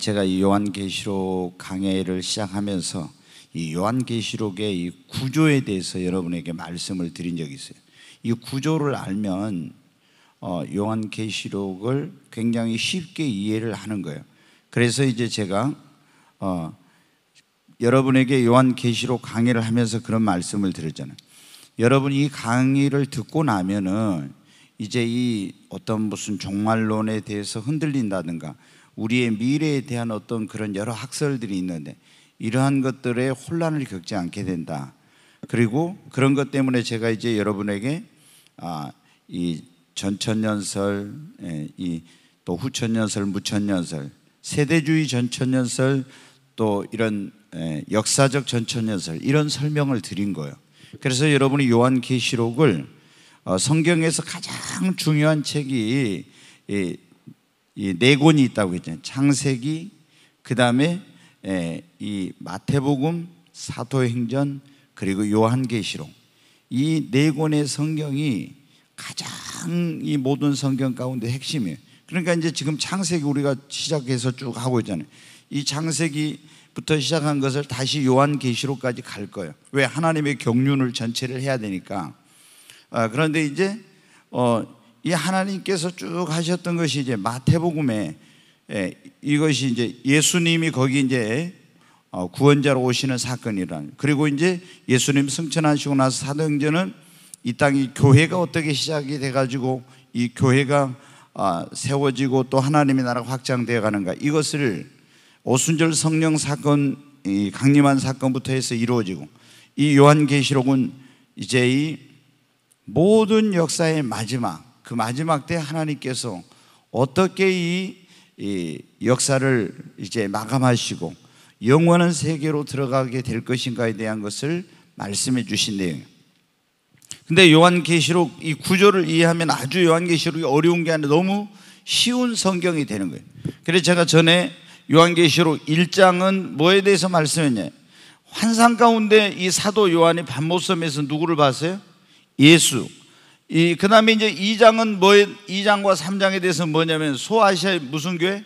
제가 이 요한계시록 강의를 시작하면서 이 요한계시록의 이 구조에 대해서 여러분에게 말씀을 드린 적이 있어요. 이 구조를 알면 어, 요한계시록을 굉장히 쉽게 이해를 하는 거예요. 그래서 이제 제가 어, 여러분에게 요한계시록 강의를 하면서 그런 말씀을 드렸잖아요. 여러분이 이 강의를 듣고 나면은 이제 이 어떤 무슨 종말론에 대해서 흔들린다든가 우리의 미래에 대한 어떤 그런 여러 학설들이 있는데 이러한 것들에 혼란을 겪지 않게 된다. 그리고 그런 것 때문에 제가 이제 여러분에게 아, 이 전천년설, 예, 이또 후천년설, 무천년설, 세대주의 전천년설, 또 이런 예, 역사적 전천년설 이런 설명을 드린 거예요. 그래서 여러분이 요한계시록을 어, 성경에서 가장 중요한 책이 이네 권이 있다고 했잖아요. 창세기, 그 다음에 예, 이 마태복음, 사도행전, 그리고 요한계시록. 이 네 권의 성경이 가장 이 모든 성경 가운데 핵심이에요. 그러니까 이제 지금 창세기 우리가 시작해서 쭉 하고 있잖아요. 이 창세기부터 시작한 것을 다시 요한계시록까지 갈 거예요. 왜 하나님의 경륜을 전체를 해야 되니까. 아, 그런데 이제 어, 이 하나님께서 쭉 하셨던 것이 이제 마태복음에 예, 이것이 이제 예수님이 거기 이제 어, 구원자로 오시는 사건이란 그리고 이제 예수님 승천하시고 나서 사도행전은 이 땅이 교회가 어떻게 시작이 돼가지고 이 교회가 아, 세워지고 또 하나님의 나라가 확장되어 가는가 이것을 오순절 성령 사건 이 강림한 사건부터 해서 이루어지고 이 요한계시록은 이제 이 모든 역사의 마지막 그 마지막 때 하나님께서 어떻게 이, 이 역사를 이제 마감하시고 영원한 세계로 들어가게 될 것인가에 대한 것을 말씀해 주신 내용. 근데 요한계시록 이 구조를 이해하면 아주 요한계시록이 어려운 게 아니라 너무 쉬운 성경이 되는 거예요. 그래서 제가 전에 요한계시록 1장은 뭐에 대해서 말씀했냐? 환상 가운데 이 사도 요한이 반모섬에서 누구를 봤어요? 예수. 이, 그 다음에 이제 2장은 뭐, 2장과 3장에 대해서 뭐냐면 소아시아 의 무슨 교회?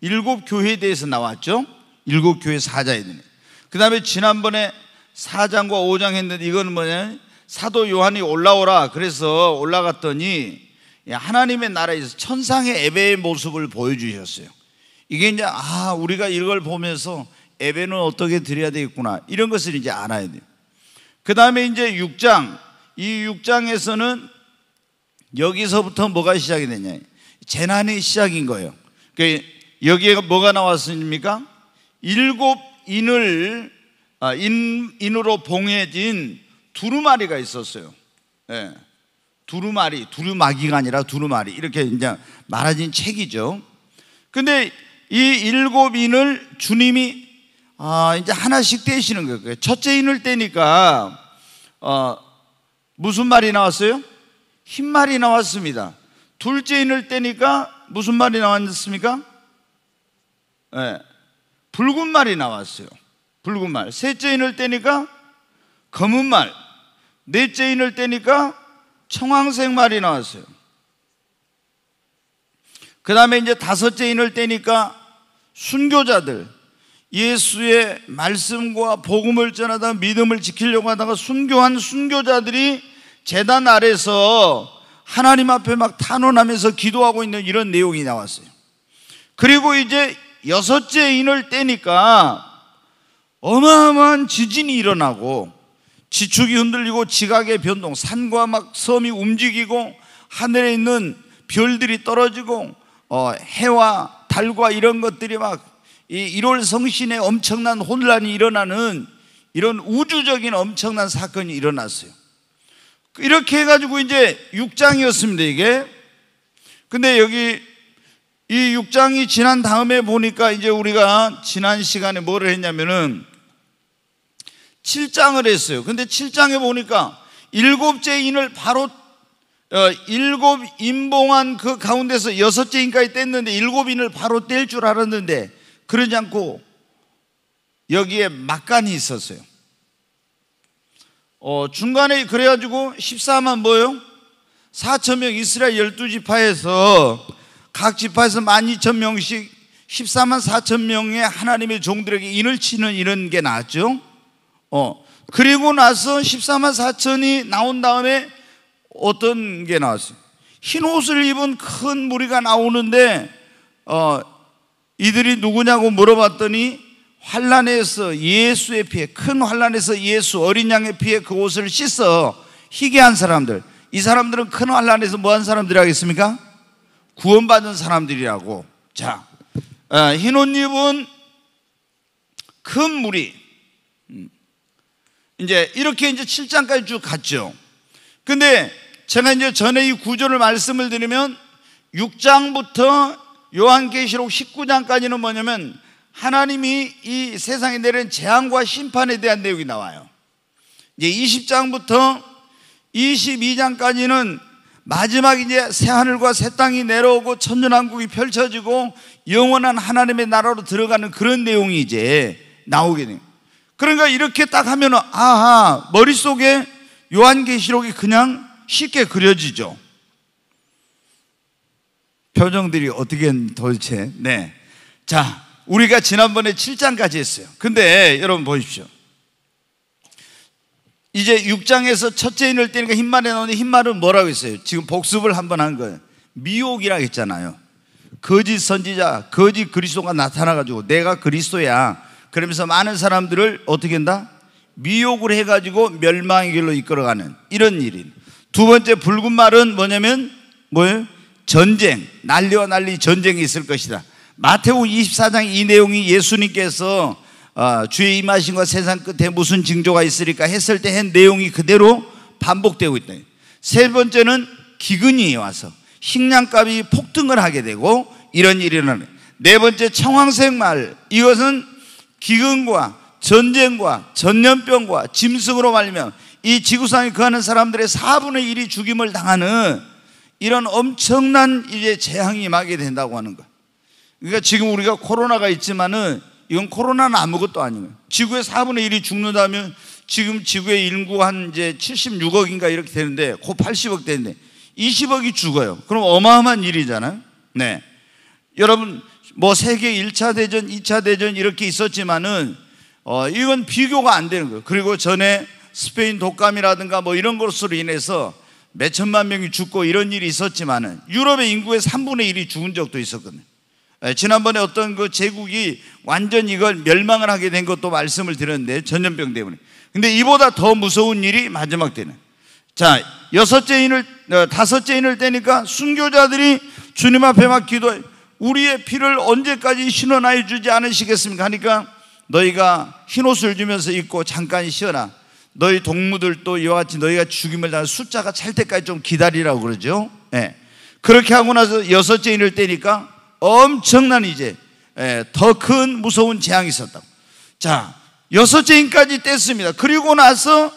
일곱 교회에 대해서 나왔죠. 일곱 교회 사자이더그 다음에 지난번에 4장과 5장 했는데 이건 뭐냐면 사도 요한이 올라오라. 그래서 올라갔더니 하나님의 나라에서 천상의 에베의 모습을 보여주셨어요. 이게 이제 아, 우리가 이걸 보면서 에베는 어떻게 드려야 되겠구나. 이런 것을 이제 알아야 돼요. 그 다음에 이제 6장. 이 6장에서는 여기서부터 뭐가 시작이 되냐? 재난이 시작인 거예요. 그 여기에 뭐가 나왔습니까? 일곱 인을 아, 인, 인으로 봉해진 두루마리가 있었어요. 예. 두루마리, 두루마기가 아니라 두루마리 이렇게 이제 말하진 책이죠. 근데 이 일곱 인을 주님이 아, 이제 하나씩 떼시는 거예요. 첫째 인을 떼니까 어, 무슨 말이 나왔어요? 흰 말이 나왔습니다. 둘째 인을 떼니까 무슨 말이 나왔습니까? 네, 붉은 말이 나왔어요. 붉은 말. 셋째 인을 떼니까 검은 말. 넷째 인을 떼니까 청황색 말이 나왔어요. 그 다음에 이제 다섯째 인을 떼니까 순교자들. 예수의 말씀과 복음을 전하다 믿음을 지키려고 하다가 순교한 순교자들이 재단 아래서 하나님 앞에 막 탄원하면서 기도하고 있는 이런 내용이 나왔어요. 그리고 이제 여섯째 인을 떼니까 어마어마한 지진이 일어나고 지축이 흔들리고 지각의 변동, 산과 막 섬이 움직이고 하늘에 있는 별들이 떨어지고 어, 해와 달과 이런 것들이 막이 1월 성신에 엄청난 혼란이 일어나는 이런 우주적인 엄청난 사건이 일어났어요. 이렇게 해가지고 이제 6장이었습니다, 이게. 근데 여기 이 6장이 지난 다음에 보니까 이제 우리가 지난 시간에 뭐를 했냐면은 7장을 했어요. 근데 7장에 보니까 일곱째 인을 바로 어, 일곱 인봉한 그 가운데서 여섯째 인까지 뗐는데 일곱 인을 바로 뗄 줄 알았는데 그러지 않고 여기에 막간이 있었어요. 어, 중간에 그래가지고 14만 뭐요? 4천 명 이스라엘 12지파에서 각 지파에서 12,000명씩 14만 4천 명의 하나님의 종들에게 인을 치는 이런 게 나왔죠. 어. 그리고 나서 14만 4천이 나온 다음에 어떤 게 나왔어요? 흰 옷을 입은 큰 무리가 나오는데 어, 이들이 누구냐고 물어봤더니 환란에서 예수의 피해 큰 환란에서 예수 어린 양의 피해 그 옷을 씻어 희게 한 사람들 이 사람들은 큰 환란에서 뭐한 사람들이 하겠습니까? 구원받은 사람들이라고 자흰 어, 옷입은 큰 무리 음. 이제 이렇게 이제 7장까지 쭉 갔죠 근데 제가 이제 전에 이 구조를 말씀을 드리면 6장부터 요한계시록 19장까지는 뭐냐면 하나님이 이 세상에 내린 재앙과 심판에 대한 내용이 나와요. 이제 20장부터 22장까지는 마지막 이제 새 하늘과 새 땅이 내려오고 천년왕국이 펼쳐지고 영원한 하나님의 나라로 들어가는 그런 내용이 이제 나오게 돼요. 그러니까 이렇게 딱 하면 아하 머릿속에 요한계시록이 그냥 쉽게 그려지죠. 표정들이 어떻게 도대체 네. 자, 우리가 지난번에 7장까지 했어요. 근데 여러분 보십시오. 이제 6장에서 첫째 인을 떼니까 흰말에 나오는데 흰말은 뭐라고 했어요? 지금 복습을 한번한 거예요. 미혹이라고 했잖아요. 거짓 선지자, 거짓 그리스도가 나타나가지고 내가 그리스도야. 그러면서 많은 사람들을 어떻게 한다? 미혹을 해가지고 멸망의 길로 이끌어가는 이런 일인. 두 번째 붉은 말은 뭐냐면 뭐예요? 전쟁, 난리와 난리 전쟁이 있을 것이다. 마태복 24장 이 내용이 예수님께서 어, 주의 임하신것 세상 끝에 무슨 징조가 있으리까 했을 때 한 내용이 그대로 반복되고 있다. 세 번째는 기근이 와서 식량값이 폭등을 하게 되고 이런 일이 일어나네. 네 번째 청황색 말 이것은 기근과 전쟁과 전염병과 짐승으로 말면이 지구상에 거하는 사람들의 4분의 1이 죽임을 당하는 이런 엄청난 이제 재앙이 임하게 된다고 하는 것. 그러니까 지금 우리가 코로나가 있지만은 이건 코로나는 아무것도 아니에요. 지구의 4분의 1이 죽는다면 지금 지구의 인구 한 이제 76억인가 이렇게 되는데 곧 80억 되는데 20억이 죽어요. 그럼 어마어마한 일이잖아요. 네. 여러분 뭐 세계 1차 대전, 2차 대전 이렇게 있었지만은 어 이건 비교가 안 되는 거예요. 그리고 전에 스페인 독감이라든가 뭐 이런 것으로 인해서 몇 천만 명이 죽고 이런 일이 있었지만은 유럽의 인구의 3분의 1이 죽은 적도 있었거든요. 예, 지난번에 어떤 그 제국이 완전 이걸 멸망을 하게 된 것도 말씀을 드렸는데 전염병 때문에. 근데 이보다 더 무서운 일이 마지막 때는. 자, 여섯째 인을 어, 다섯째 인을 때니까 순교자들이 주님 앞에 막 기도해. 우리의 피를 언제까지 신원하여 주지 않으시겠습니까? 하니까 너희가 흰옷을 주면서 입고 잠깐 쉬어라. 너희 동무들도 이와 같이 너희가 죽임을 당한 숫자가 찰 때까지 좀 기다리라고 그러죠. 예. 네. 그렇게 하고 나서 여섯째 인을 때니까 엄청난 이제 예, 더큰 무서운 재앙이 있었다고. 자, 여섯째 인까지 뗐습니다. 그리고 나서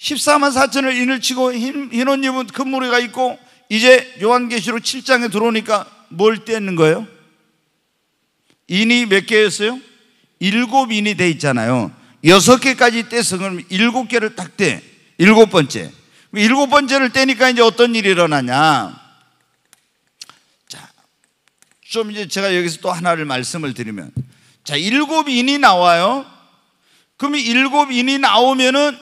14만 4천을 인을 치고 흰 옷입은 큰 무리가 있고 이제 요한계시록 7장에 들어오니까 뭘 떼는 거예요? 인이 몇 개였어요? 일곱 인이 돼 있잖아요. 여섯 개까지 떼서 그럼 일곱 개를 딱 떼. 일곱 번째. 일곱 번째를 떼니까 이제 어떤 일이 일어나냐. 좀 이제 제가 여기서 또 하나를 말씀을 드리면 자, 일곱 인이 나와요. 그럼 일곱 인이 나오면은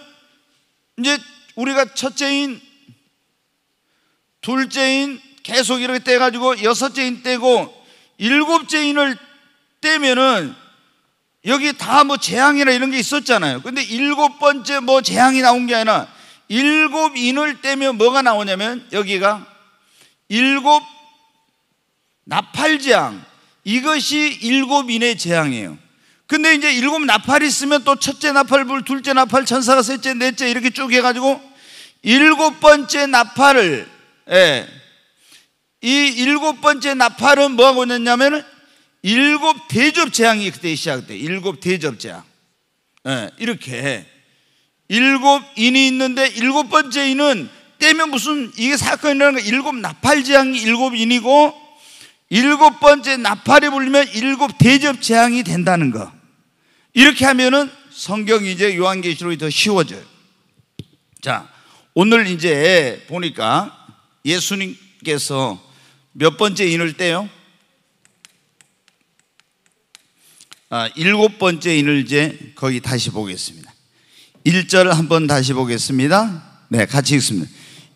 이제 우리가 첫째인 둘째인 계속 이렇게 떼가지고 여섯째인 떼고 일곱째인을 떼면은 여기 다 뭐 재앙이나 이런 게 있었잖아요. 근데 일곱 번째 뭐 재앙이 나온 게 아니라 일곱 인을 떼면 뭐가 나오냐면 여기가 일곱 나팔재앙 이것이 일곱 인의 재앙이에요. 근데 이제 일곱 나팔이 있으면 또 첫째 나팔불, 둘째 나팔, 천사가 셋째, 넷째 이렇게 쭉 해가지고 일곱 번째 나팔을 예, 이 일곱 번째 나팔은 뭐하고 있냐면은 일곱 대접 재앙이 그때 시작돼. 일곱 대접 재앙. 예, 이렇게 일곱 인이 있는데 일곱 번째 인은 때면 무슨 이게 사건이라는 거 일곱 나팔 재앙이 일곱 인이고 일곱 번째 나팔이 불리면 일곱 대접 재앙이 된다는 거. 이렇게 하면은 성경이 이제 요한계시록이 더 쉬워져요. 자, 오늘 이제 보니까 예수님께서 몇 번째 인을 때요? 아, 일곱 번째 인을 이제 거기 다시 보겠습니다. 1절 한번 다시 보겠습니다. 네, 같이 읽습니다.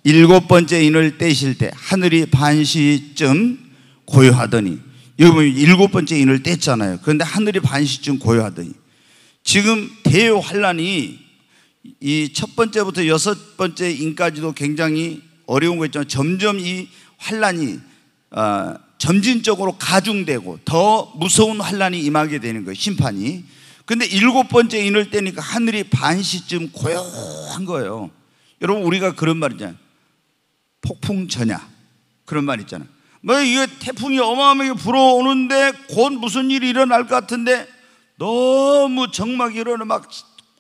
일곱 번째 인을 떼실 때 하늘이 반시쯤 고요하더니 여러분 일곱 번째 인을 뗐잖아요. 그런데 하늘이 반시쯤 고요하더니 지금 대환란이 이 첫 번째부터 여섯 번째 인까지도 굉장히 어려운 거 있지만 점점 이 환란이 어, 점진적으로 가중되고 더 무서운 환란이 임하게 되는 거예요. 심판이. 근데 일곱 번째 인을 떼니까 하늘이 반시쯤 고요한 거예요. 여러분 우리가 그런 말 있잖아요. 폭풍 전야 그런 말 있잖아요. 뭐 이게 태풍이 어마어마하게 불어오는데 곧 무슨 일이 일어날 것 같은데 너무 정막이 일어나 막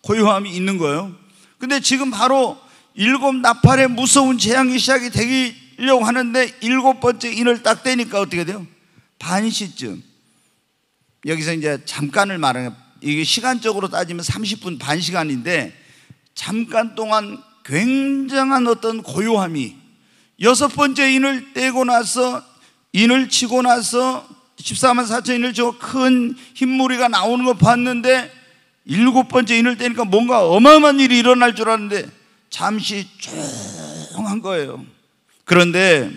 고요함이 있는 거예요. 근데 지금 바로 일곱 나팔의 무서운 재앙이 시작이 되려고 하는데 일곱 번째 인을 딱 떼니까 어떻게 돼요? 반시쯤. 여기서 이제 잠깐을 말하는 이게 시간적으로 따지면 30분 반 시간인데 잠깐 동안 굉장한 어떤 고요함이 여섯 번째 인을 떼고 나서 인을 치고 나서 14만 4천 인을 치고 큰 흰무리가 나오는 거 봤는데 일곱 번째 인을 떼니까 뭔가 어마어마한 일이 일어날 줄 알았는데 잠시 조용한 거예요. 그런데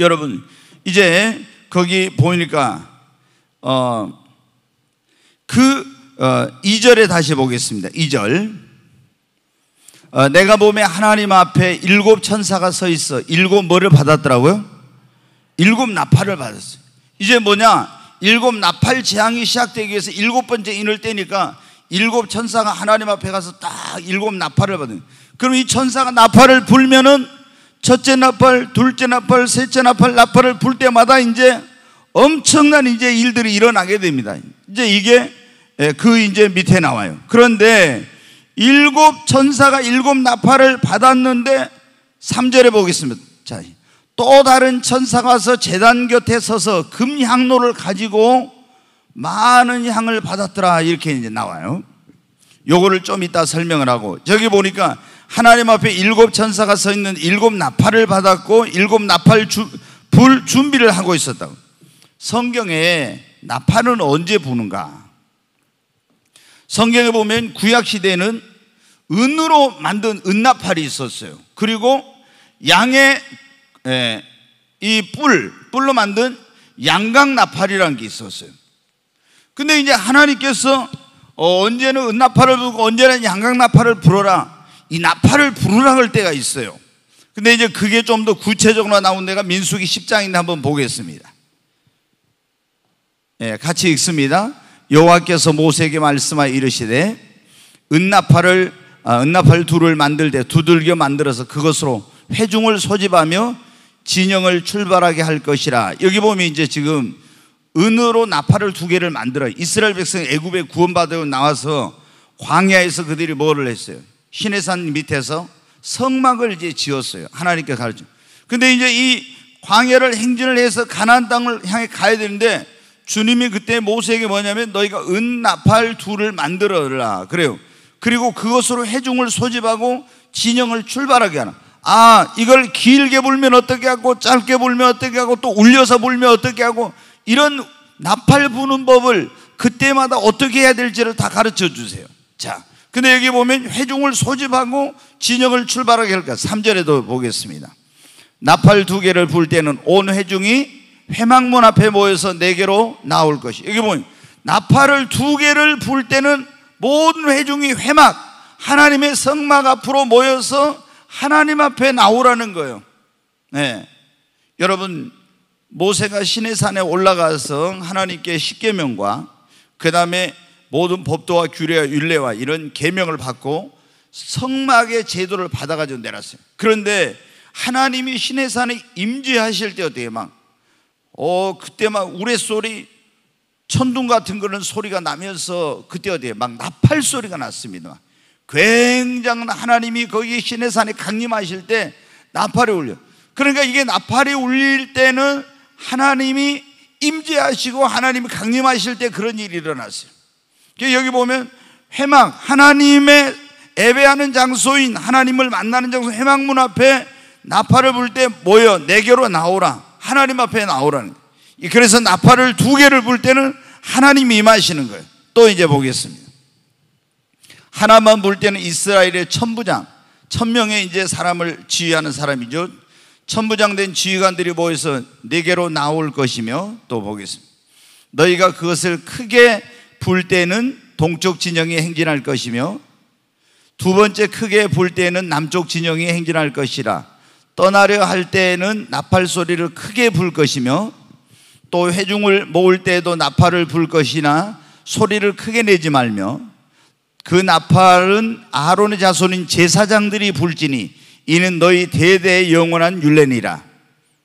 여러분 이제 거기 보니까 어, 그 어, 2절에 다시 보겠습니다. 2절. 어, 내가 보면 하나님 앞에 일곱 천사가 서 있어. 일곱 뭐를 받았더라고요? 일곱 나팔을 받았어요. 이제 뭐냐? 일곱 나팔 재앙이 시작되기 위해서 일곱 번째 인을 떼니까 일곱 천사가 하나님 앞에 가서 딱 일곱 나팔을 받은. 그럼 이 천사가 나팔을 불면은 첫째 나팔, 둘째 나팔, 셋째 나팔, 나팔을 불 때마다 이제 엄청난 이제 일들이 일어나게 됩니다. 이제 이게 예, 그 이제 밑에 나와요. 그런데 일곱 천사가 일곱 나팔을 받았는데 3절에 보겠습니다. 자, 또 다른 천사가 와서 재단 곁에 서서 금향로를 가지고 많은 향을 받았더라 이렇게 이제 나와요. 요거를 좀 이따 설명을 하고 저기 보니까 하나님 앞에 일곱 천사가 서 있는 일곱 나팔을 받았고 일곱 나팔 주, 불 준비를 하고 있었다고. 성경에 나팔은 언제 부는가? 성경에 보면 구약 시대에는 은으로 만든 은나팔이 있었어요. 그리고 양의 예, 이 뿔, 뿔로 만든 양강 나팔이라는 게 있었어요. 근데 이제 하나님께서 어, 언제는 은나팔을 부르고 언제는 양강 나팔을 불어라. 이 나팔을 부르라 할 때가 있어요. 근데 이제 그게 좀 더 구체적으로 나온 데가 민수기 10장인데 한번 보겠습니다. 예, 같이 읽습니다. 여호와께서 모세에게 말씀하여 이르시되 은나팔을 아, 은나팔 둘을 만들되 두들겨 만들어서 그것으로 회중을 소집하며 진영을 출발하게 할 것이라. 여기 보면 이제 지금 은으로 나팔을 두 개를 만들어 이스라엘 백성 애굽에 구원받아 나와서 광야에서 그들이 뭐를 했어요? 시내산 밑에서 성막을 이제 지었어요. 하나님께 가르쳐. 근데 이제 이 광야를 행진을 해서 가나안 땅을 향해 가야 되는데 주님이 그때 모세에게 뭐냐면 너희가 은 나팔 둘을 만들어라 그래요. 그리고 그것으로 해중을 소집하고 진영을 출발하게 하라. 아, 이걸 길게 불면 어떻게 하고 짧게 불면 어떻게 하고 또 울려서 불면 어떻게 하고 이런 나팔 부는 법을 그때마다 어떻게 해야 될지를 다 가르쳐 주세요. 자, 근데 여기 보면 회중을 소집하고 진영을 출발하게 할까? 3절에도 보겠습니다. 나팔 두 개를 불 때는 온 회중이 회망문 앞에 모여서 네 개로 나올 것이. 여기 보면 나팔을 두 개를 불 때는 모든 회중이 회막 하나님의 성막 앞으로 모여서 하나님 앞에 나오라는 거예요. 네. 여러분 모세가 신의 산에 올라가서 하나님께 십계명과 그다음에 모든 법도와 규례와 율례와 이런 계명을 받고 성막의 제도를 받아 가지고 내렸어요. 그런데 하나님이 신의 산에 임재하실 때 어때요? 막 어, 그때 막 우레소리 천둥 같은 그런 소리가 나면서 그때 어디에 막 나팔 소리가 났습니다. 굉장한 하나님이 거기 신의 산에 강림하실 때 나팔이 울려. 그러니까 이게 나팔이 울릴 때는 하나님이 임재하시고 하나님이 강림하실 때 그런 일이 일어났어요. 여기 보면 해망 하나님의 예배하는 장소인 하나님을 만나는 장소 해망문 앞에 나팔을 불 때 모여 내게로 나오라 하나님 앞에 나오라는. 그래서 나팔을 두 개를 불 때는 하나님이 임하시는 거예요. 또 이제 보겠습니다. 하나만 볼 때는 이스라엘의 천부장, 천명의 이제 사람을 지휘하는 사람이죠. 천부장 된 지휘관들이 모여서 네개로 나올 것이며 또 보겠습니다. 너희가 그것을 크게 불 때는 동쪽 진영이 행진할 것이며 두 번째 크게 불때는 남쪽 진영이 행진할 것이라 떠나려 할 때에는 나팔 소리를 크게 불 것이며 또 회중을 모을 때에도 나팔을 불 것이나 소리를 크게 내지 말며 그 나팔은 아론의 자손인 제사장들이 불지니 이는 너희 대대의 영원한 율례니라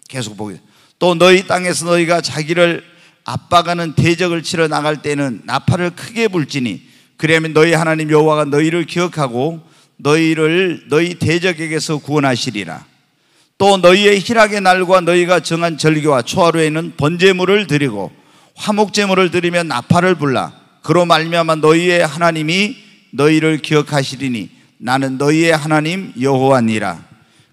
계속 보게 또 너희 땅에서 너희가 자기를 압박하는 대적을 치러 나갈 때는 나팔을 크게 불지니 그러면 너희 하나님 여호와가 너희를 기억하고 너희를 너희 대적에게서 구원하시리라 또 너희의 희락의 날과 너희가 정한 절기와 초하루에는 번제물을 드리고 화목제물을 드리며 나팔을 불라 그로 말미암아 너희의 하나님이 너희를 기억하시리니 나는 너희의 하나님 여호와니라.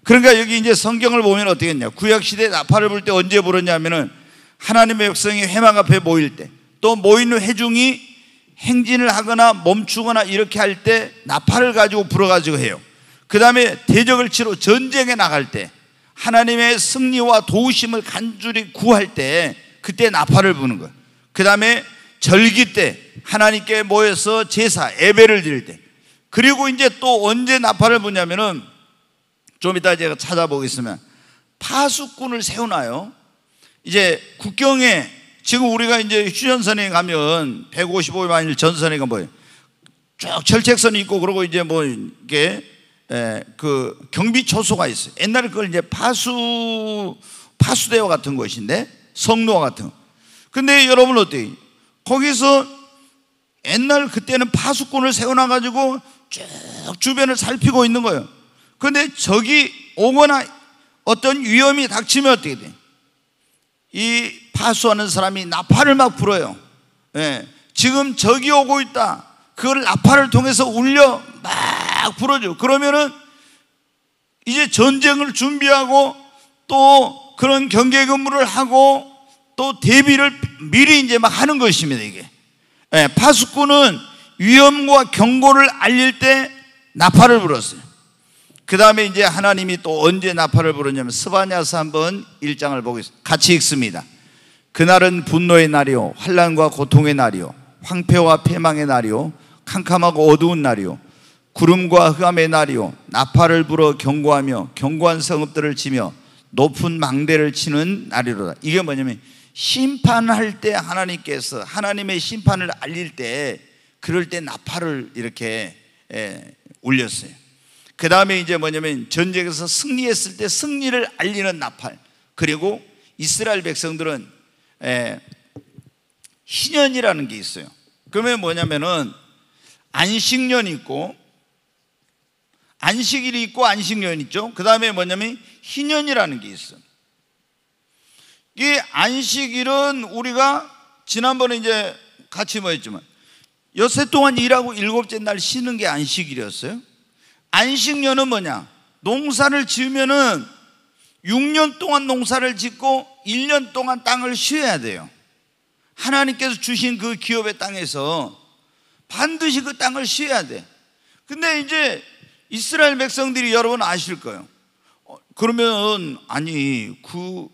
그러니까 여기 이제 성경을 보면 어떻게 했냐. 구약시대 나팔을 불 때 언제 불었냐면은 하나님의 백성이 회망 앞에 모일 때 또모인는 회중이 행진을 하거나 멈추거나 이렇게 할 때 나팔을 가지고 불어가지고 해요. 그 다음에 대적을 치러 전쟁에 나갈 때 하나님의 승리와 도우심을 간절히 구할 때 그때 나팔을 부는 거예요. 그 다음에 절기 때 하나님께 모여서 제사 예배를 드릴 때 그리고 이제 또 언제 나팔을 부냐면은 좀 이따 제가 찾아보겠습니다. 파수꾼을 세우나요? 이제 국경에 지금 우리가 이제 휴전선에 가면 155마일 전선에가 뭐예요? 쭉 철책선이 있고 그러고 이제 뭐이게그 예, 경비 초소가 있어요. 옛날에 그걸 이제 파수 파수대와 같은 것인데 성로와 같은. 근데 여러분 어때요? 거기서 옛날 그때는 파수꾼을 세워놔가지고 쭉 주변을 살피고 있는 거예요. 그런데 적이 오거나 어떤 위험이 닥치면 어떻게 돼? 이 파수하는 사람이 나팔을 막 불어요. 예. 지금 적이 오고 있다. 그걸 나팔을 통해서 울려 막 불어줘. 그러면은 이제 전쟁을 준비하고 또 그런 경계 근무를 하고 또 대비를 미리 이제 막 하는 것입니다, 이게. 예, 파수꾼은 위험과 경고를 알릴 때 나팔을 불었어요. 그 다음에 이제 하나님이 또 언제 나팔을 부르냐면 스바냐서 한번 1장을 보겠습니다. 같이 읽습니다. 그날은 분노의 날이요 환란과 고통의 날이요 황폐와 패망의 날이요 캄캄하고 어두운 날이요 구름과 흑암의 날이요 나팔을 불어 경고하며 경고한 성읍들을 치며 높은 망대를 치는 날이로다. 이게 뭐냐면 심판할 때 하나님께서 하나님의 심판을 알릴 때 그럴 때 나팔을 이렇게 예, 울렸어요. 그 다음에 이제 뭐냐면 전쟁에서 승리했을 때 승리를 알리는 나팔 그리고 이스라엘 백성들은 예, 희년이라는 게 있어요. 그러면 뭐냐면은 안식년 이 있고 안식일이 있고 안식년 이 있죠. 그 다음에 뭐냐면 희년이라는 게 있어요. 이 안식일은 우리가 지난번에 이제 같이 뭐 했지만 여새 동안 일하고 일곱째 날 쉬는 게 안식일이었어요. 안식년은 뭐냐? 농사를 지으면은 6년 동안 농사를 짓고 1년 동안 땅을 쉬어야 돼요. 하나님께서 주신 그 기업의 땅에서 반드시 그 땅을 쉬어야 돼. 근데 이제 이스라엘 백성들이 여러분 아실 거예요. 어, 그러면 아니 그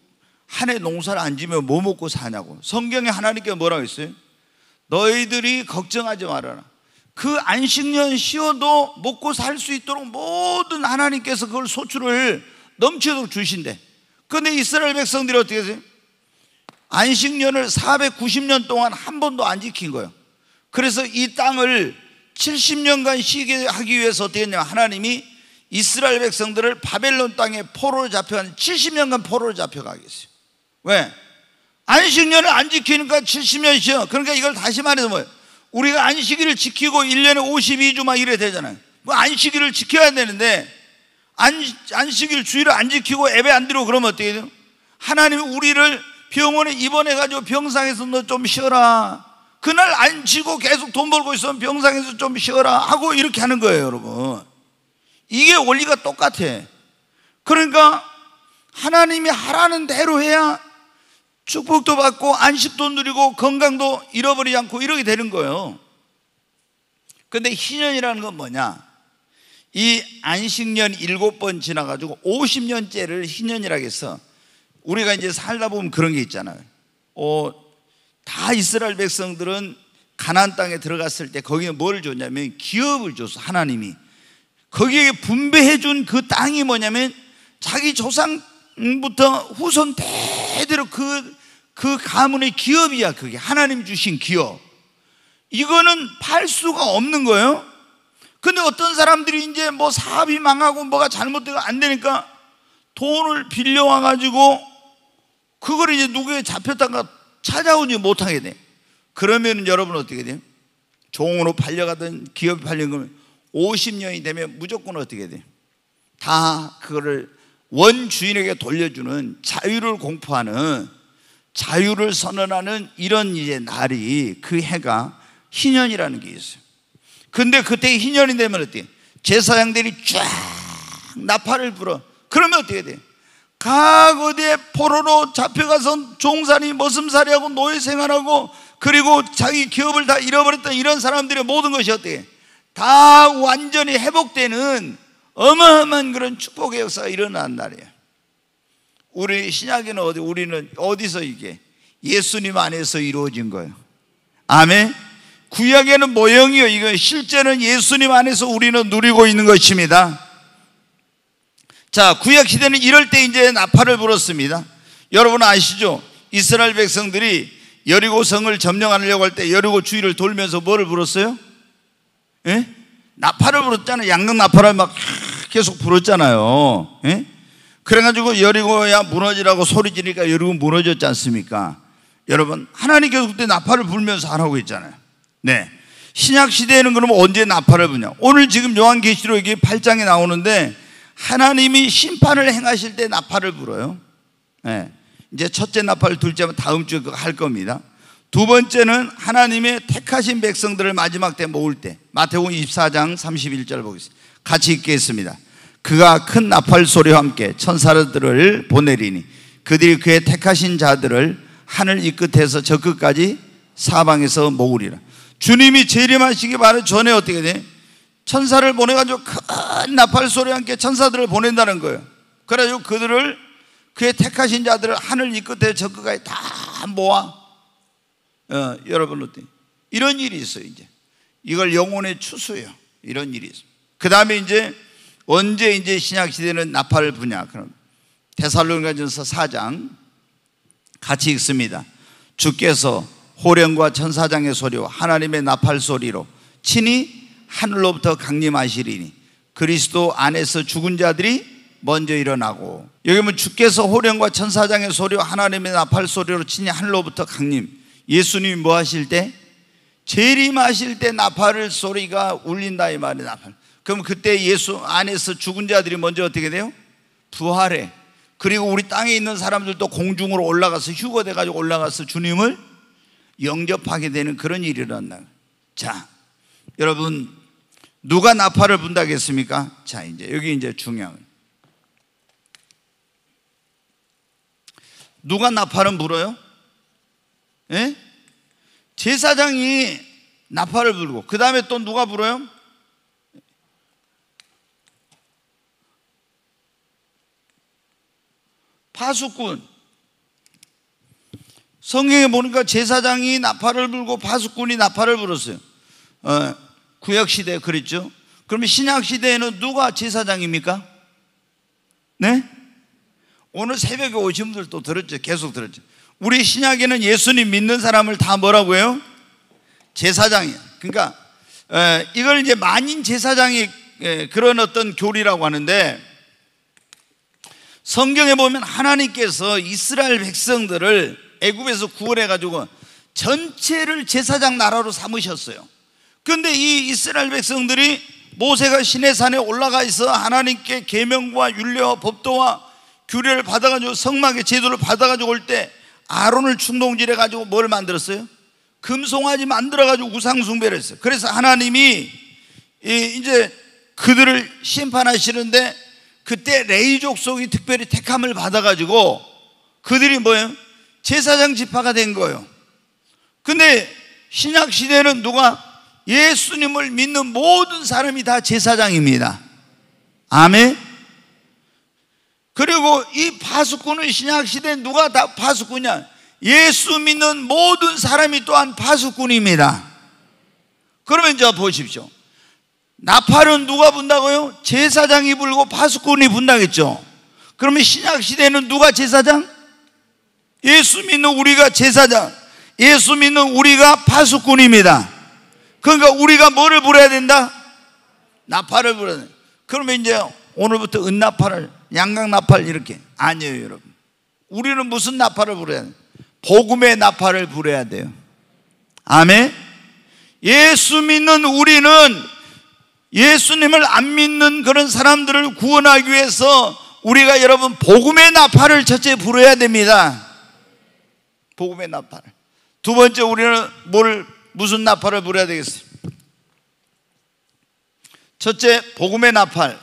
한해 농사를 안 지면 뭐 먹고 사냐고. 성경에 하나님께 뭐라고 했어요? 너희들이 걱정하지 말아라. 그 안식년 쉬어도 먹고 살 수 있도록 모든 하나님께서 그걸 소출을 넘치도록 주신대. 근데 이스라엘 백성들이 어떻게 했어요? 안식년을 490년 동안 한 번도 안 지킨 거예요. 그래서 이 땅을 70년간 쉬게 하기 위해서 어떻게 했냐 하나님이 이스라엘 백성들을 바벨론 땅에 포로로 잡혀간 70년간 포로로 잡혀가겠어요. 왜? 안식년을 안 지키니까 70년이죠. 그러니까 이걸 다시 말해서 뭐예요? 우리가 안식일을 지키고 1년에 52주 막 이래 되잖아요. 뭐 안식일을 지켜야 되는데 안, 안식일 주의를 안 지키고 예배 안 드리고 그러면 어떻게 돼요? 하나님 우리를 병원에 입원해가지고 병상에서 너 좀 쉬어라. 그날 안 쉬고 계속 돈 벌고 있으면 병상에서 좀 쉬어라 하고 이렇게 하는 거예요, 여러분. 이게 원리가 똑같아. 그러니까 하나님이 하라는 대로 해야 축복도 받고 안식도 누리고 건강도 잃어버리지 않고 이렇게 되는 거예요. 근데 희년이라는 건 뭐냐? 이 안식년 일곱 번 지나가지고 50년째를 희년이라고 해서 우리가 이제 살다 보면 그런 게 있잖아요. 어, 다 이스라엘 백성들은 가나 땅에 들어갔을 때 거기에 뭘 줬냐면 기업을 줬어 하나님이 거기에 분배해 준 그 땅이 뭐냐면 자기 조상부터 후손 대대로 그그 가문의 기업이야, 그게. 하나님 주신 기업. 이거는 팔 수가 없는 거예요. 근데 어떤 사람들이 이제 뭐 사업이 망하고 뭐가 잘못되고 안 되니까 돈을 빌려와가지고 그걸 이제 누구에 잡혔다가 찾아오지 못하게 돼. 그러면 여러분 어떻게 돼요? 종으로 팔려가던 기업이 팔려가면 50년이 되면 무조건 어떻게 돼요? 다 그거를 원주인에게 돌려주는 자유를 공포하는 자유를 선언하는 이런 이제 날이 그 해가 희년이라는 게 있어요. 근데 그때 희년이 되면 어때요? 제사장들이 쫙 나팔을 불어. 그러면 어떻게 돼요? 각어 포로로 잡혀가서 종산이 머슴살이하고 노예 생활하고 그리고 자기 기업을 다 잃어버렸던 이런 사람들의 모든 것이 어때다 완전히 회복되는 어마어마한 그런 축복의 역사가 일어난 날이에요. 우리 신약에는 어디 우리는 어디서 이게 예수님 안에서 이루어진 거예요. 아멘. 구약에는 모형이요. 이건 실제는 예수님 안에서 우리는 누리고 있는 것입니다. 자, 구약 시대는 이럴 때 이제 나팔을 불었습니다. 여러분 아시죠? 이스라엘 백성들이 여리고성을 점령하려고 할 때 여리고 주위를 돌면서 뭐를 불었어요? 예? 나팔을 불었잖아요. 양극 나팔을 막 계속 불었잖아요. 예? 그래가지고 여리고야 무너지라고 소리 지르니까 여리고 무너졌지 않습니까? 여러분 하나님께서 그때 나팔을 불면서 하라고 했잖아요. 네. 신약 시대에는 그러면 언제 나팔을 부냐? 오늘 지금 요한계시록 이게 8장에 나오는데 하나님이 심판을 행하실 때 나팔을 불어요. 네. 이제 첫째 나팔, 둘째 다음 주에 그거 할 겁니다. 두 번째는 하나님의 택하신 백성들을 마지막 때 모을 때 마태복음 24장 31절 보겠습니다. 같이 읽겠습니다. 그가 큰 나팔 소리와 함께 천사들을 보내리니 그들이 그의 택하신 자들을 하늘 이 끝에서 저 끝까지 사방에서 모으리라. 주님이 재림하시기 바로 전에 어떻게 돼? 천사를 보내가지고 큰 나팔 소리와 함께 천사들을 보낸다는 거예요. 그래가지고 그들을 그의 택하신 자들을 하늘 이 끝에 저 끝까지 다 모아 어, 여러분로 때 이런 일이 있어요. 이제 이걸 영혼의 추수예요. 이런 일이 있어요. 그 다음에 이제 언제 이제 신약 시대는 나팔을 부냐? 그럼 데살로니가전서 4장 같이 읽습니다. 주께서 호령과 천사장의 소리와 하나님의 나팔 소리로 친히 하늘로부터 강림하시리니 그리스도 안에서 죽은 자들이 먼저 일어나고 여기 면 주께서 호령과 천사장의 소리와 하나님의 나팔 소리로 친히 하늘로부터 강림 예수님이 뭐 하실 때 재림하실 때나팔 소리가 울린다 이 말이 나팔 그럼 그때 예수 안에서 죽은 자들이 먼저 어떻게 돼요? 부활해. 그리고 우리 땅에 있는 사람들도 공중으로 올라가서 휴거돼 가지고 올라가서 주님을 영접하게 되는 그런 일이 일어난다. 자, 여러분 누가 나팔을 분다겠습니까? 자, 이제 여기 이제 중요한 누가 나팔은 불어요? 예? 제사장이 나팔을 불고 그 다음에 또 누가 불어요? 파수꾼. 성경에 보니까 제사장이 나팔을 불고 파수꾼이 나팔을 불었어요. 어, 구약시대에 그랬죠. 그러면 신약시대에는 누가 제사장입니까? 네? 오늘 새벽에 오신 분들 또 들었죠. 계속 들었죠. 우리 신약에는 예수님 믿는 사람을 다 뭐라고 해요? 제사장이에요 그러니까 이걸 이제 만인 제사장이 그런 어떤 교리라고 하는데 성경에 보면 하나님께서 이스라엘 백성들을 애굽에서 구원해 가지고 전체를 제사장 나라로 삼으셨어요. 그런데 이 이스라엘 백성들이 모세가 시내산에 올라가 있어 하나님께 계명과 율례와 법도와 규례를 받아가지고 성막의 제도를 받아가지고 올 때 아론을 충동질해 가지고 뭘 만들었어요? 금송아지 만들어가지고 우상숭배를 했어요. 그래서 하나님이 이제 그들을 심판하시는데 그때 레이 족속이 특별히 택함을 받아가지고 그들이 뭐예요? 제사장 집파가된 거예요. 근데 신약 시대는 누가 예수님을 믿는 모든 사람이 다 제사장입니다. 아멘. 그리고 이 파수꾼은 신약 시대 누가 다파수꾼이냐 예수 믿는 모든 사람이 또한 파수꾼입니다. 그러면 자 보십시오. 나팔은 누가 분다고요? 제사장이 불고 파수꾼이 분다겠죠. 그러면 신약 시대는 누가 제사장? 예수 믿는 우리가 제사장, 예수 믿는 우리가 파수꾼입니다. 그러니까 우리가 뭐를 불어야 된다? 나팔을 불어야 된다. 그러면 이제 오늘부터 은나팔을, 양강나팔 이렇게. 아니에요, 여러분. 우리는 무슨 나팔을 불어야 돼요? 복음의 나팔을 불어야 돼요. 아멘. 예수 믿는 우리는 예수님을 안 믿는 그런 사람들을 구원하기 위해서 우리가 여러분 복음의 나팔을 첫째 부어야 됩니다. 복음의 나팔. 두 번째 우리는 뭘 무슨 나팔을 부어야 되겠어요? 첫째 복음의 나팔.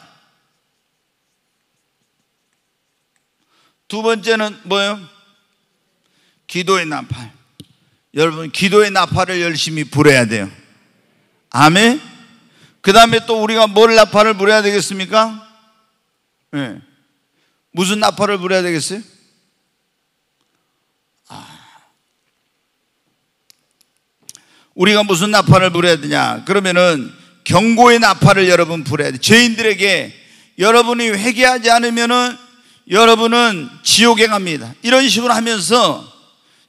두 번째는 뭐예요? 기도의 나팔. 여러분 기도의 나팔을 열심히 부어야 돼요. 아멘. 그 다음에 또 우리가 뭘 나팔을 부려야 되겠습니까? 예. 네. 무슨 나팔을 부려야 되겠어요? 아. 우리가 무슨 나팔을 부려야 되냐? 그러면은 경고의 나팔을 여러분 부려야 돼. 죄인들에게 여러분이 회개하지 않으면은 여러분은 지옥에 갑니다. 이런 식으로 하면서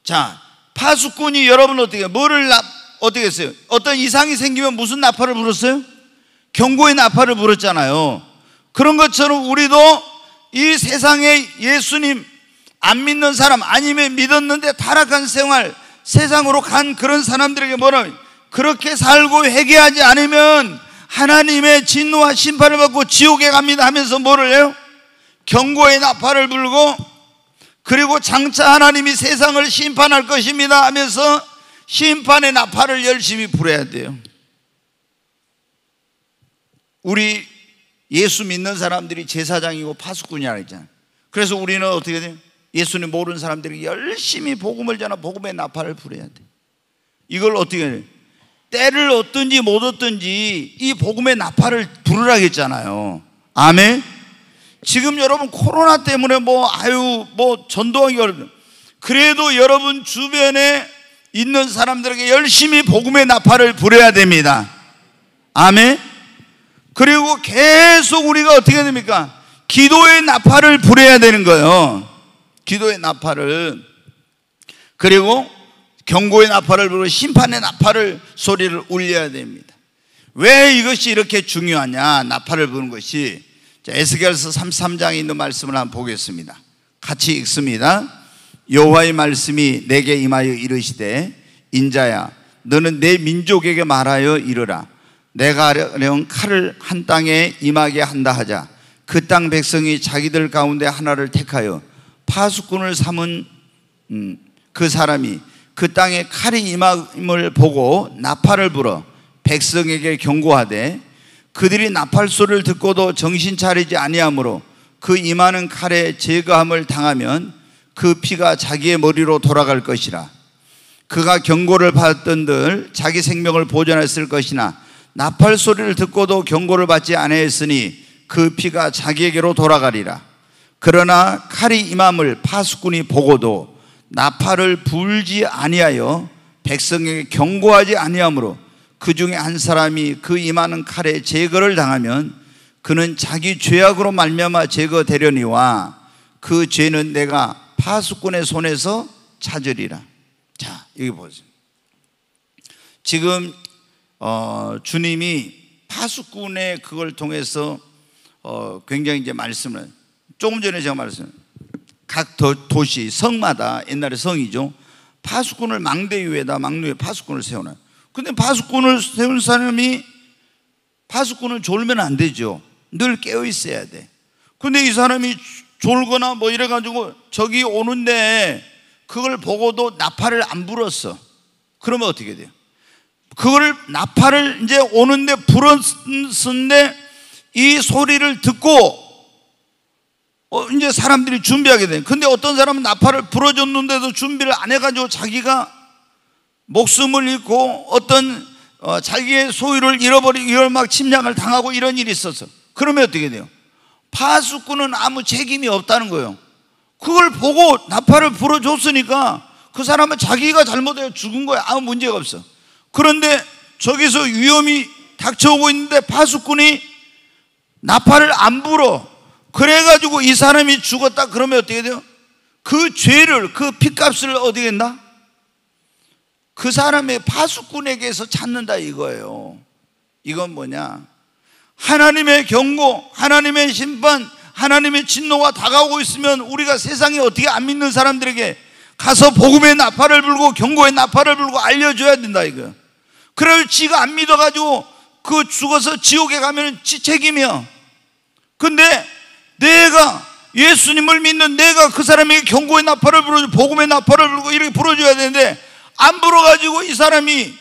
자, 파수꾼이 여러분 어떻게 뭐를 나, 어떻게 했어요? 어떤 이상이 생기면 무슨 나팔을 불었어요? 경고인 아파를 물었잖아요. 그런 것처럼 우리도 이 세상에 예수님 안 믿는 사람 아니면 믿었는데 타락한 생활 세상으로 간 그런 사람들에게 뭐라 그렇게 살고 회개하지 않으면 하나님의 진노와 심판을 받고 지옥에 갑니다 하면서 뭐를 해요? 경고의 나팔을 불고 그리고 장차 하나님이 세상을 심판할 것입니다 하면서 심판의 나팔을 열심히 불어야 돼요. 우리 예수 믿는 사람들이 제사장이고 파수꾼이아니잖아요 그래서 우리는 어떻게 돼요? 예수님 모르는 사람들이 열심히 복음을 전하 복음의 나팔을 불어야 돼. 이걸 어떻게 해요? 때를 얻든지 못 얻든지 이 복음의 나팔을 부르라 했잖아요. 아멘. 지금 여러분 코로나 때문에 뭐 아유 뭐 전도하기 어렵 그래도 여러분 주변에 있는 사람들에게 열심히 복음의 나팔을 부려야 됩니다. 아멘. 그리고 계속 우리가 어떻게 됩니까? 기도의 나팔을 불어야 되는 거예요. 기도의 나팔을. 그리고 경고의 나팔을 불고 심판의 나팔을 소리를 울려야 됩니다. 왜 이것이 이렇게 중요하냐? 나팔을 부는 것이. 자, 에스겔서 33장에 있는 말씀을 한번 보겠습니다. 같이 읽습니다. 여호와의 말씀이 내게 임하여 이르시되 인자야 너는 내 민족에게 말하여 이르라 내가 아령 칼을 한 땅에 임하게 한다 하자 그 땅 백성이 자기들 가운데 하나를 택하여 파수꾼을 삼은 음, 그 사람이 그 땅에 칼이 임함을 보고 나팔을 불어 백성에게 경고하되 그들이 나팔 소리를 듣고도 정신 차리지 아니하므로 그 임하는 칼에 제거함을 당하면 그 피가 자기의 머리로 돌아갈 것이라 그가 경고를 받던들 자기 생명을 보존했을 것이나 나팔 소리를 듣고도 경고를 받지 아니했으니 그 피가 자기에게로 돌아가리라. 그러나 칼이 임함을 파수꾼이 보고도 나팔을 불지 아니하여 백성에게 경고하지 아니하므로 그 중에 한 사람이 그 임하는 칼에 제거를 당하면 그는 자기 죄악으로 말미암아 제거되려니와 그 죄는 내가 파수꾼의 손에서 찾으리라. 자, 여기 보세요. 지금 어, 주님이 파수꾼의 그걸 통해서 어, 굉장히 이제 말씀을 조금 전에 제가 말씀어각 도, 시 성마다 옛날에 성이죠. 파수꾼을 망대 위에다 망루에 파수꾼을 세우나 근데 파수꾼을 세운 사람이 파수꾼을 졸면 안 되죠. 늘 깨어 있어야 돼. 근데 이 사람이 졸거나 뭐 이래가지고 저기 오는데 그걸 보고도 나팔을 안 불었어. 그러면 어떻게 돼요? 그걸 나팔을 이제 오는데 불었는데 이 소리를 듣고 어, 이제 사람들이 준비하게 돼. 근데 어떤 사람은 나팔을 불어줬는데도 준비를 안 해가지고 자기가 목숨을 잃고 어떤 어, 자기의 소유를 잃어버리고 이걸 막 침략을 당하고 이런 일이 있어서 그러면 어떻게 돼요? 파수꾼은 아무 책임이 없다는 거예요. 그걸 보고 나팔을 불어줬으니까 그 사람은 자기가 잘못해서 죽은 거야. 아무 문제가 없어. 그런데 저기서 위험이 닥쳐오고 있는데 파수꾼이 나팔을 안 불어. 그래가지고 이 사람이 죽었다 그러면 어떻게 돼요? 그 죄를, 그 핏값을 어디겠나? 그 사람의 파수꾼에게서 찾는다 이거예요. 이건 뭐냐? 하나님의 경고, 하나님의 심판, 하나님의 진노가 다가오고 있으면 우리가 세상에 어떻게 안 믿는 사람들에게 가서 복음의 나팔을 불고 경고의 나팔을 불고 알려줘야 된다 이거. 그럴 지가 안 믿어가지고 그 죽어서 지옥에 가면 지 책임이야. 근데 내가 예수님을 믿는 내가 그 사람에게 경고의 나팔을 불어주 복음의 나팔을 불고 이렇게 불어줘야 되는데 안 불어가지고 이 사람이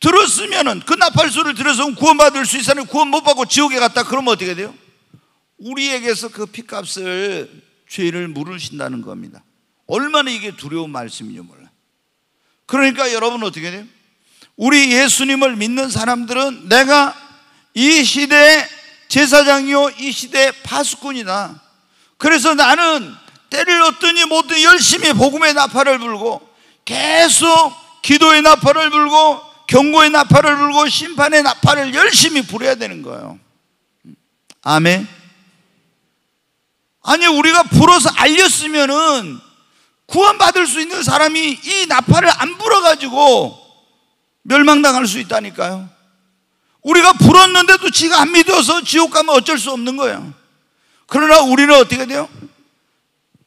들었으면은 그 나팔 소리를 들었으면 구원받을 수 있으면 구원 못 받고 지옥에 갔다 그러면 어떻게 돼요? 우리에게서 그 피값을 죄를 물으신다는 겁니다. 얼마나 이게 두려운 말씀이냐 몰라. 그러니까 여러분 어떻게 돼요? 우리 예수님을 믿는 사람들은 내가 이 시대의 제사장이요, 이 시대의 파수꾼이다. 그래서 나는 때를 얻더니 뭐든 열심히 복음의 나팔을 불고 계속 기도의 나팔을 불고 경고의 나팔을 불고 심판의 나팔을 열심히 불어야 되는 거예요. 아멘. 아니, 우리가 불어서 알렸으면은 구원받을 수 있는 사람이 이 나팔을 안 불어가지고 멸망당할 수 있다니까요. 우리가 불었는데도 지가 안 믿어서 지옥 가면 어쩔 수 없는 거예요. 그러나 우리는 어떻게 돼요?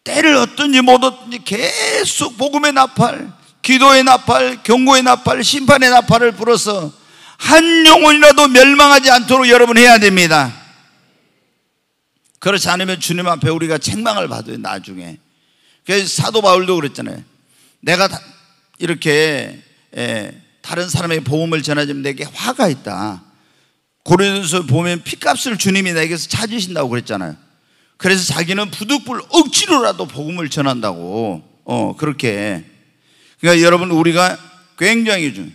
때를 얻든지 못 얻든지 계속 복음의 나팔, 기도의 나팔, 경고의 나팔, 심판의 나팔을 불어서 한 영혼이라도 멸망하지 않도록 여러분 해야 됩니다. 그렇지 않으면 주님 앞에 우리가 책망을 받아요, 나중에. 그래서 사도 바울도 그랬잖아요. 내가 이렇게 예, 다른 사람의 보험을 전하자면 내게 화가 있다. 고린도서 보면 피값을 주님이 내게서 찾으신다고 그랬잖아요. 그래서 자기는 부득불 억지로라도 복음을 전한다고 어 그렇게 그러니까 여러분 우리가 굉장히 중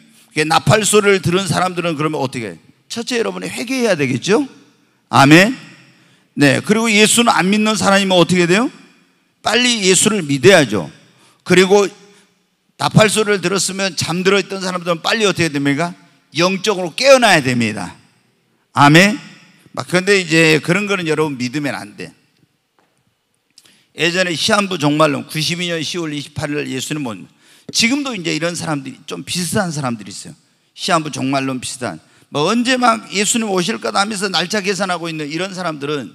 나팔 소리를 들은 사람들은 그러면 어떻게 첫째 여러분이 회개해야 되겠죠? 아멘. 네 그리고 예수는 안 믿는 사람이면 어떻게 돼요? 빨리 예수를 믿어야죠. 그리고 나팔소를 들었으면 잠들어 있던 사람들은 빨리 어떻게 됩니까? 영적으로 깨어나야 됩니다. 아멘. 막 그런데 이제 그런 거는 여러분 믿으면 안 돼. 예전에 시한부 종말론 92년 10월 28일 예수는 뭔? 지금도 이제 이런 사람들이 좀 비슷한 사람들이 있어요. 시한부 종말론 비슷한 뭐 언제 막 예수님 오실 까 하면서 날짜 계산하고 있는 이런 사람들은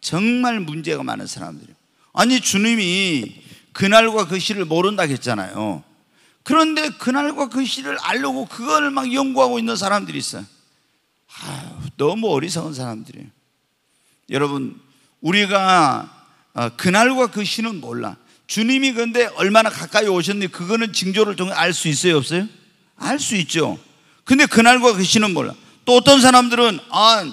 정말 문제가 많은 사람들이에요. 아니 주님이 그날과 그 시를 모른다 했잖아요. 그런데 그날과 그 시를 알려고 그걸 막 연구하고 있는 사람들이 있어요. 아유, 너무 어리석은 사람들이에요. 여러분, 우리가 어, 그날과 그 시는 몰라. 주님이 근데 얼마나 가까이 오셨는지 그거는 징조를 통해 알 수 있어요, 없어요? 알 수 있죠. 근데 그날과 그 시는 몰라. 또 어떤 사람들은, 아,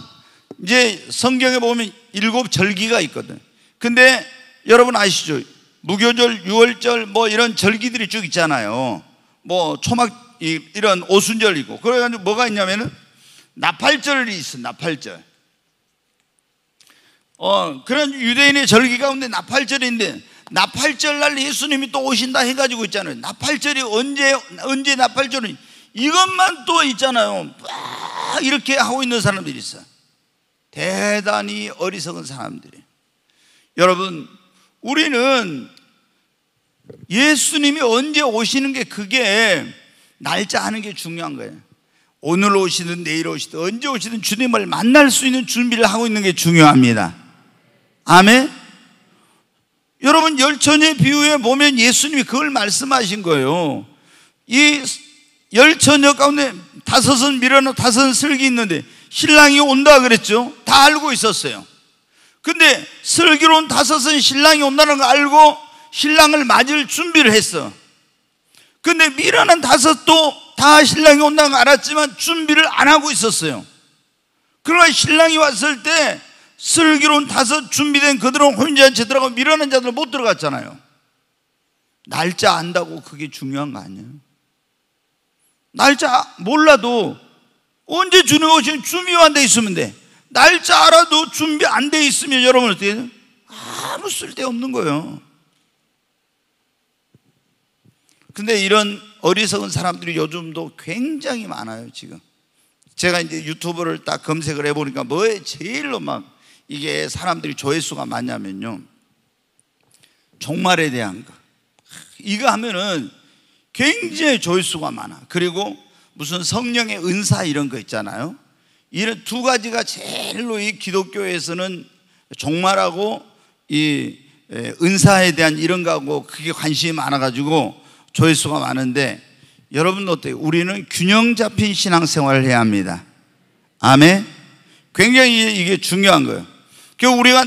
이제 성경에 보면 일곱 절기가 있거든. 근데 여러분 아시죠? 무교절, 유월절 뭐 이런 절기들이 쭉 있잖아요. 뭐 초막 이런 오순절이고 그래가지고 뭐가 있냐면은 나팔절이 있어. 나팔절. 어 그런 유대인의 절기 가운데 나팔절인데 나팔절 날 예수님이 또 오신다 해가지고 있잖아요. 나팔절이 언제 언제 나팔절이 이것만 또 있잖아요. 막 이렇게 하고 있는 사람들이 있어. 대단히 어리석은 사람들이. 여러분 우리는 예수님이 언제 오시는 게 그게 날짜 하는 게 중요한 거예요. 오늘 오시든 내일 오시든 언제 오시든 주님을 만날 수 있는 준비를 하고 있는 게 중요합니다. 아멘. 여러분 열천의 비유에 보면 예수님이 그걸 말씀하신 거예요. 이 열천여 가운데 다섯은 밀어하고 다섯은 슬기 있는데 신랑이 온다 그랬죠. 다 알고 있었어요. 근데 슬기로운 다섯은 신랑이 온다는 걸 알고 신랑을 맞을 준비를 했어. 근데 미라는 다섯도 다 신랑이 온다는 걸 알았지만 준비를 안 하고 있었어요. 그러나 신랑이 왔을 때 슬기로운 다섯 준비된 그들은 혼자한채 들어가고 미련한 자들 못 들어갔잖아요. 날짜 안다고 그게 중요한 거 아니에요. 날짜 몰라도 언제 주는 것이 준비만 돼 있으면 돼. 날짜 알아도 준비 안 돼 있으면 여러분 어떻게 해요? 아무 쓸데없는 거예요. 근데 이런 어리석은 사람들이 요즘도 굉장히 많아요, 지금. 제가 이제 유튜브를 딱 검색을 해보니까 뭐에 제일로 막 이게 사람들이 조회수가 많냐면요. 종말에 대한 거. 이거 하면은 굉장히 조회수가 많아. 그리고 무슨 성령의 은사 이런 거 있잖아요. 이런 두 가지가 제일로 이 기독교에서는 종말하고 이 은사에 대한 이런 거하고 크게 관심이 많아가지고 조회수가 많은데 여러분 어때요? 우리는 균형 잡힌 신앙생활을 해야 합니다. 아멘. 굉장히 이게 중요한 거예요. 그 우리가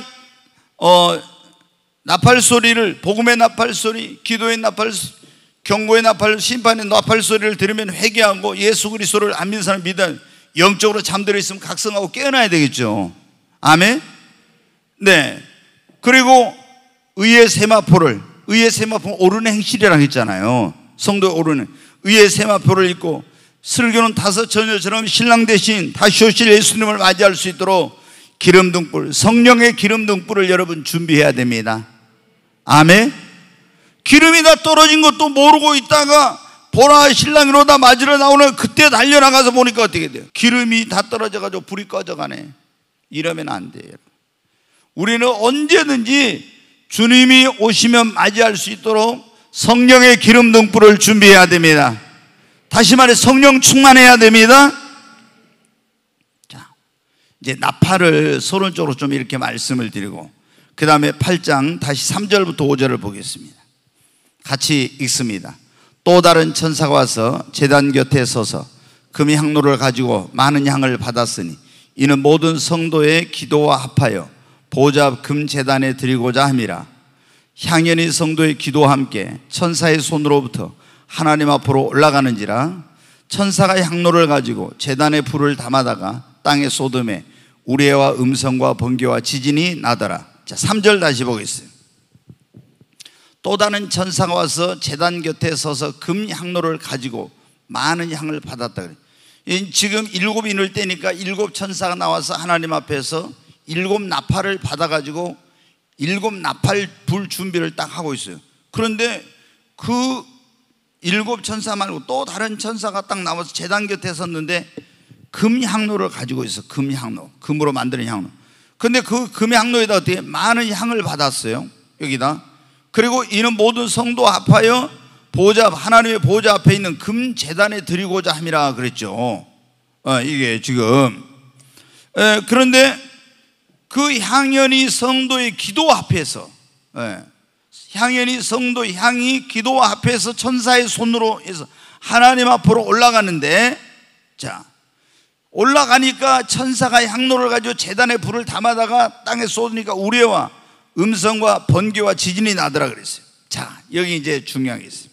어 나팔 소리를 복음의 나팔 소리, 기도의 나팔 경고의 나팔, 심판의 나팔 소리를 들으면 회개하고 예수 그리스도를 안 믿는 사람 믿어. 요 영적으로 잠들어 있으면 각성하고 깨어나야 되겠죠. 아멘? 네. 그리고 의의 세마포를, 의의 세마포오르 행실이라고 했잖아요. 성도오르 의의 세마포를 입고 슬교는 다섯 처녀처럼 신랑 대신 다시 오실 예수님을 맞이할 수 있도록 기름 등불, 성령의 기름 등불을 여러분 준비해야 됩니다. 아멘? 기름이 다 떨어진 것도 모르고 있다가 보라 신랑이로다 맞으러 나오는 그때 달려나가서 보니까 어떻게 돼요? 기름이 다 떨어져가지고 불이 꺼져가네. 이러면 안 돼요. 우리는 언제든지 주님이 오시면 맞이할 수 있도록 성령의 기름 등불을 준비해야 됩니다. 다시 말해 성령 충만해야 됩니다. 자, 이제 나팔을 서론적으로 좀 이렇게 말씀을 드리고 그 다음에 8장 다시 3절부터 5절을 보겠습니다. 같이 읽습니다. 또 다른 천사가 와서 제단 곁에 서서 금의 향로를 가지고 많은 향을 받았으니 이는 모든 성도의 기도와 합하여 보좌 금 제단에 드리고자 함이라 향연이 성도의 기도와 함께 천사의 손으로부터 하나님 앞으로 올라가는지라 천사가 향로를 가지고 제단의 불을 담아다가 땅의 소돔에 우레와 음성과 번개와 지진이 나더라. 자, 3절 다시 보겠습니다. 또 다른 천사가 와서 재단 곁에 서서 금 향로를 가지고 많은 향을 받았다 그래. 지금 일곱 인을 떼니까 일곱 천사가 나와서 하나님 앞에서 일곱 나팔을 받아가지고 일곱 나팔 불 준비를 딱 하고 있어요. 그런데 그 일곱 천사 말고 또 다른 천사가 딱 나와서 재단 곁에 섰는데 금 향로를 가지고 있어. 금 향로. 금으로 만드는 향로. 근데 그 금 향로에다 어떻게 많은 향을 받았어요. 여기다. 그리고 이는 모든 성도 합하여 보좌 하나님의 보좌 앞에 있는 금 제단에 드리고자 함이라 그랬죠. 어, 이게 지금 에, 그런데 그 향연이 성도의 기도 앞에서 에, 향연이 성도 향이 기도 앞에서 천사의 손으로 해서 하나님 앞으로 올라가는데 자 올라가니까 천사가 향로를 가지고 재단에 불을 담아다가 땅에 쏟으니까 우레와 음성과 번개와 지진이 나더라 그랬어요. 자, 여기 이제 중요한 게 있어요.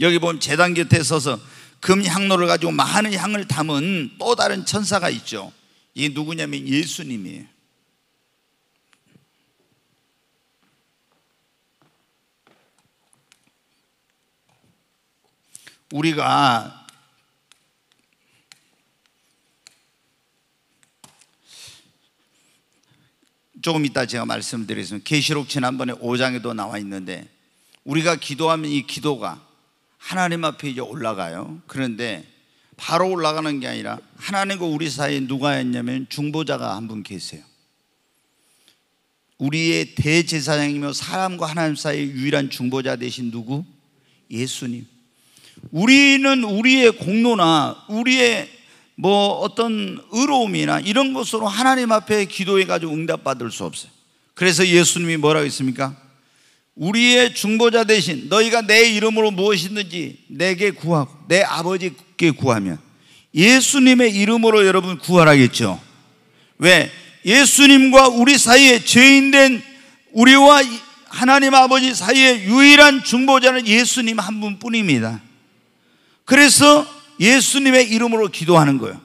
여기 보면 재단 곁에 서서 금 향로를 가지고 많은 향을 담은 또 다른 천사가 있죠. 이게 누구냐면 예수님이에요. 우리가 조금 이따 제가 말씀드리겠습니다. 계시록 지난번에 5장에도 나와 있는데 우리가 기도하면 이 기도가 하나님 앞에 이제 올라가요. 그런데 바로 올라가는 게 아니라 하나님과 우리 사이에 누가였냐면 중보자가 한 분 계세요. 우리의 대제사장이며 사람과 하나님 사이 유일한 중보자 대신 누구? 예수님. 우리는 우리의 공로나 우리의 뭐 어떤 의로움이나 이런 것으로 하나님 앞에 기도해가지고 응답받을 수 없어요. 그래서 예수님이 뭐라고 했습니까? 우리의 중보자 대신 너희가 내 이름으로 무엇이든지 내게 구하고 내 아버지께 구하면 예수님의 이름으로 여러분 구하라겠죠. 왜? 예수님과 우리 사이에 죄인된 우리와 하나님 아버지 사이에 유일한 중보자는 예수님 한 분뿐입니다. 그래서 예수님의 이름으로 기도하는 거예요.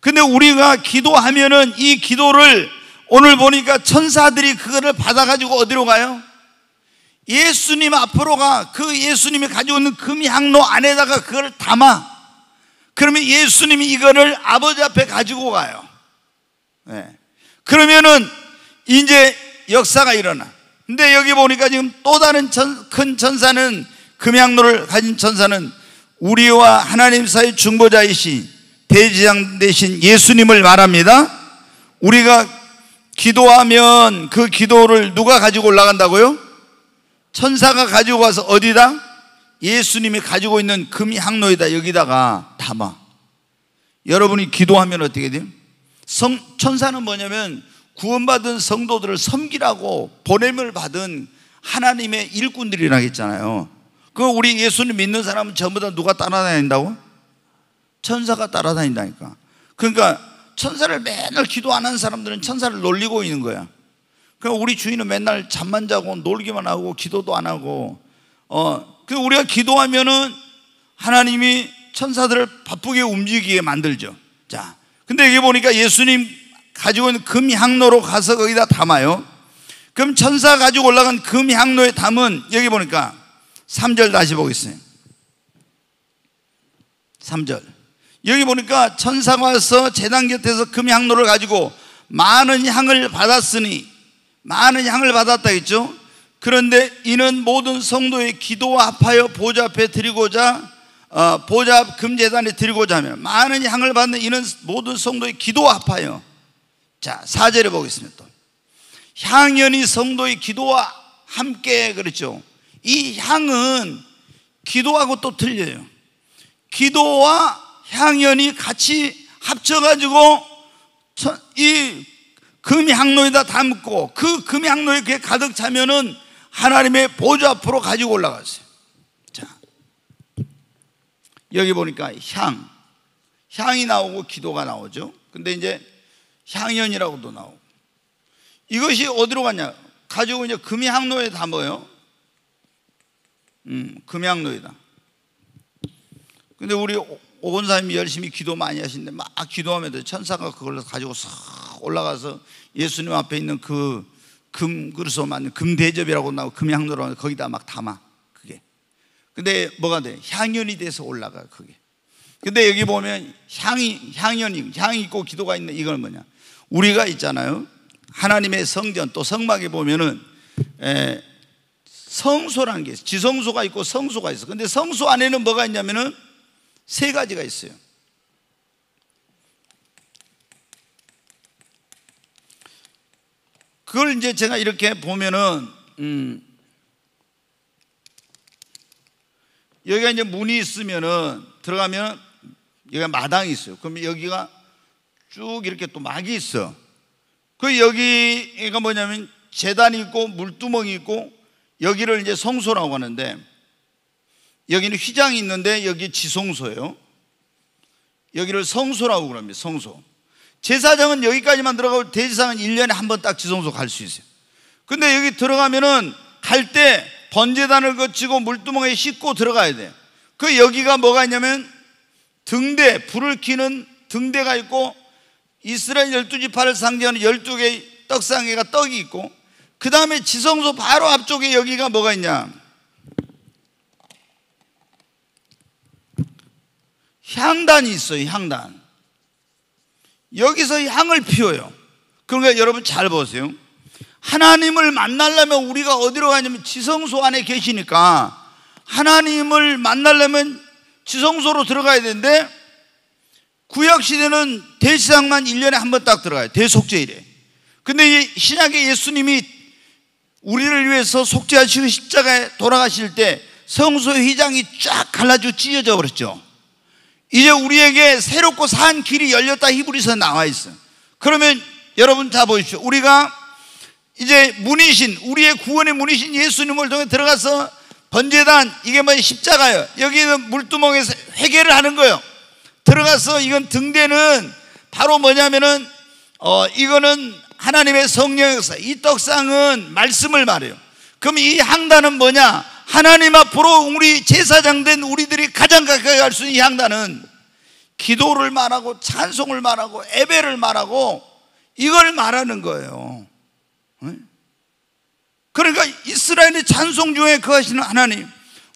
근데 우리가 기도하면은 이 기도를 오늘 보니까 천사들이 그거를 받아가지고 어디로 가요? 예수님 앞으로 가. 그 예수님이 가지고 있는 금향로 안에다가 그걸 담아. 그러면 예수님이 이거를 아버지 앞에 가지고 가요. 네. 그러면은 이제 역사가 일어나. 근데 여기 보니까 지금 또 다른 천, 큰 천사는 금양로를 가진 천사는 우리와 하나님 사이 중보자이신 대지장 되신 예수님을 말합니다. 우리가 기도하면 그 기도를 누가 가지고 올라간다고요? 천사가 가지고 가서 어디다? 예수님이 가지고 있는 금이 로에다 여기다가 담아. 여러분이 기도하면 어떻게 돼요? 성, 천사는 뭐냐면 구원받은 성도들을 섬기라고 보냄을 받은 하나님의 일꾼들이라겠잖아요. 그 우리 예수님 믿는 사람은 전부 다 누가 따라다닌다고? 천사가 따라다닌다니까. 그러니까 천사를 맨날 기도 하는 사람들은 천사를 놀리고 있는 거야. 그럼 우리 주인은 맨날 잠만 자고 놀기만 하고 기도도 안 하고 어, 그 우리가 기도하면은 하나님이 천사들을 바쁘게 움직이게 만들죠. 자, 근데 여기 보니까 예수님 가지고 있는 금 향로로 가서 거기다 담아요. 그럼 천사 가지고 올라간 금 향로에 담은 여기 보니까 3절 다시 보겠습니다. 3절. 여기 보니까 천사가 와서 재단 곁에서 금향로를 가지고 많은 향을 받았으니 많은 향을 받았다 했죠. 그런데 이는 모든 성도의 기도와 합하여 보좌 앞에 드리고자 어, 보좌 금재단에 드리고자 하며 많은 향을 받는 이는 모든 성도의 기도와 합하여 자 4절에 보겠습니다. 향연이 성도의 기도와 함께 그렇죠. 이 향은 기도하고 또 틀려요. 기도와 향연이 같이 합쳐가지고 이 금향로에다 담고 그 금향로에 그게 가득 차면은 하나님의 보좌 앞으로 가지고 올라갔어요. 자. 여기 보니까 향. 향이 나오고 기도가 나오죠. 근데 이제 향연이라고도 나오고. 이것이 어디로 가냐? 가지고 이제 금이 로에 담아요. 음, 금양로이다. 근데 우리 오건사님이 열심히 기도 많이 하시는데 막 기도하면 천사가 그걸 가지고 싹 올라가서 예수님 앞에 있는 그 금 그릇으로 만든 금대접이라고 나오고 금향로라 거기다 막 담아 그게 근데 뭐가 돼 향연이 돼서 올라가 그게 근데 여기 보면 향이 향연이 향이 있고 기도가 있는 이걸 뭐냐 우리가 있잖아요 하나님의 성전 또 성막에 보면은 에, 성소라는 게있어 지성소가 있고 성소가 있어 근데 성소 안에는 뭐가 있냐면은 세 가지가 있어요. 그걸 이제 제가 이렇게 보면은 음 여기가 이제 문이 있으면은 들어가면 여기가 마당이 있어요. 그럼 여기가 쭉 이렇게 또 막이 있어. 그 여기가 뭐냐면 재단이 있고 물두멍이 있고 여기를 이제 성소라고 하는데 여기는 휘장이 있는데 여기 지성소예요. 여기를 성소라고 그럽니다. 성소. 제사장은 여기까지만 들어가고 대지사장은 1년에 한 번 딱 지성소 갈 수 있어요. 근데 여기 들어가면은 갈 때 번제단을 거치고 물두멍에 씻고 들어가야 돼요. 그 여기가 뭐가 있냐면 등대, 불을 키는 등대가 있고 이스라엘 1 2 지파를 상징하는 1 2 개의 떡상에가 떡이 있고 그 다음에 지성소 바로 앞쪽에 여기가 뭐가 있냐? 향단이 있어요, 향단. 여기서 향을 피워요. 그러니까 여러분 잘 보세요. 하나님을 만나려면 우리가 어디로 가냐면 지성소 안에 계시니까 하나님을 만나려면 지성소로 들어가야 되는데 구약시대는 대시상만 1년에 한 번 딱 들어가요. 대속제일에. 근데 신약의 예수님이 우리를 위해서 속죄하시고 십자가에 돌아가실 때 성소의 휘장이 쫙 갈라져 찢어져 버렸죠. 이제 우리에게 새롭고 산 길이 열렸다 히브리서 나와 있어. 그러면 여러분 다 보십시오. 우리가 이제 문이신 우리의 구원의 문이신 예수님을 통해 들어가서 번제단 이게 뭐 십자가요. 여기는 물두멍에서 회개를 하는 거예요. 들어가서 이건 등대는 바로 뭐냐면은 어 이거는 하나님의 성령 에서이 떡상은 말씀을 말해요 그럼 이 향단은 뭐냐 하나님 앞으로 우리 제사장 된 우리들이 가장 가까이 갈 수 있는 이 향단은 기도를 말하고 찬송을 말하고 예배를 말하고 이걸 말하는 거예요 그러니까 이스라엘의 찬송 중에 거하시는 그 하나님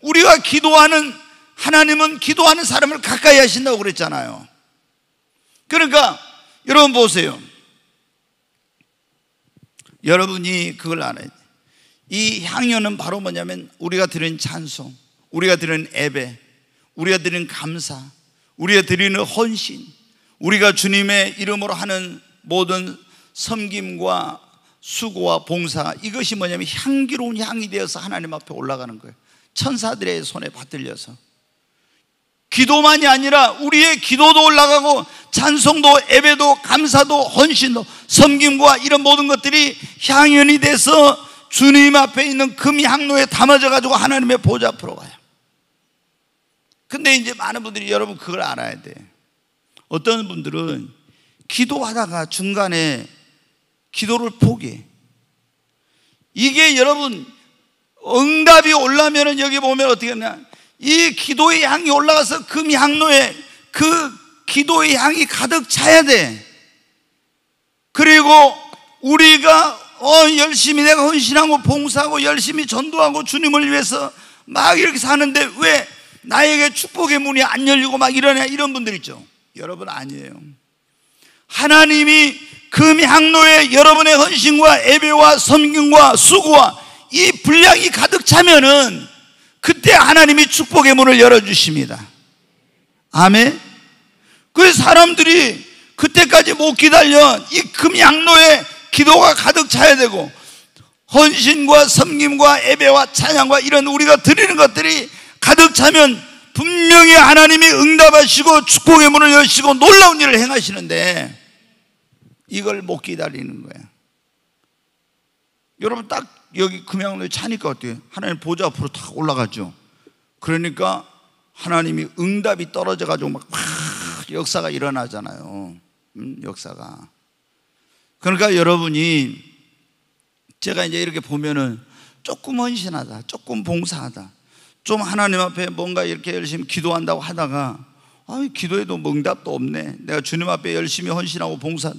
우리가 기도하는 하나님은 기도하는 사람을 가까이 하신다고 그랬잖아요 그러니까 여러분 보세요 여러분이 그걸 알아야 돼이 향연은 바로 뭐냐면 우리가 들은 찬송, 우리가 들은 애배 우리가 드리 감사, 우리가 드리는 헌신, 우리가 주님의 이름으로 하는 모든 섬김과 수고와 봉사 이것이 뭐냐면 향기로운 향이 되어서 하나님 앞에 올라가는 거예요. 천사들의 손에 받들려서 기도만이 아니라 우리의 기도도 올라가고 찬송도 예배도 감사도 헌신도 섬김과 이런 모든 것들이 향연이 돼서 주님 앞에 있는 금이 항로에 담아져 가지고 하나님의 보좌 앞으로 가요. 근데 이제 많은 분들이 여러분 그걸 알아야 돼. 어떤 분들은 기도하다가 중간에 기도를 포기해. 이게 여러분 응답이 올라면은 여기 보면 어떻게 하냐? 이 기도의 향이 올라가서 금향로에 그 기도의 향이 가득 차야 돼. 그리고 우리가 어 열심히 내가 헌신하고 봉사하고 열심히 전도하고 주님을 위해서 막 이렇게 사는데 왜 나에게 축복의 문이 안 열리고 막 이러냐 이런 분들 있죠. 여러분 아니에요. 하나님이 금향로에 여러분의 헌신과 예배와 섬김과 수고와 이 분량이 가득 차면은 그때 하나님이 축복의 문을 열어주십니다. 아멘. 그 사람들이 그때까지 못 기다려 이 금양로에 기도가 가득 차야 되고 헌신과 섬김과 예배와 찬양과 이런 우리가 드리는 것들이 가득 차면 분명히 하나님이 응답하시고 축복의 문을 여시고 놀라운 일을 행하시는데 이걸 못 기다리는 거야. 여러분 딱 여기 금양로에 차니까 어때요? 하나님 보좌 앞으로 탁 올라가죠. 그러니까 하나님이 응답이 떨어져가지고 막, 막 역사가 일어나잖아요. 음, 역사가. 그러니까 여러분이 제가 이제 이렇게 보면은 조금 헌신하다, 조금 봉사하다, 좀 하나님 앞에 뭔가 이렇게 열심히 기도한다고 하다가 아, 기도해도뭐 응답도 없네. 내가 주님 앞에 열심히 헌신하고 봉사,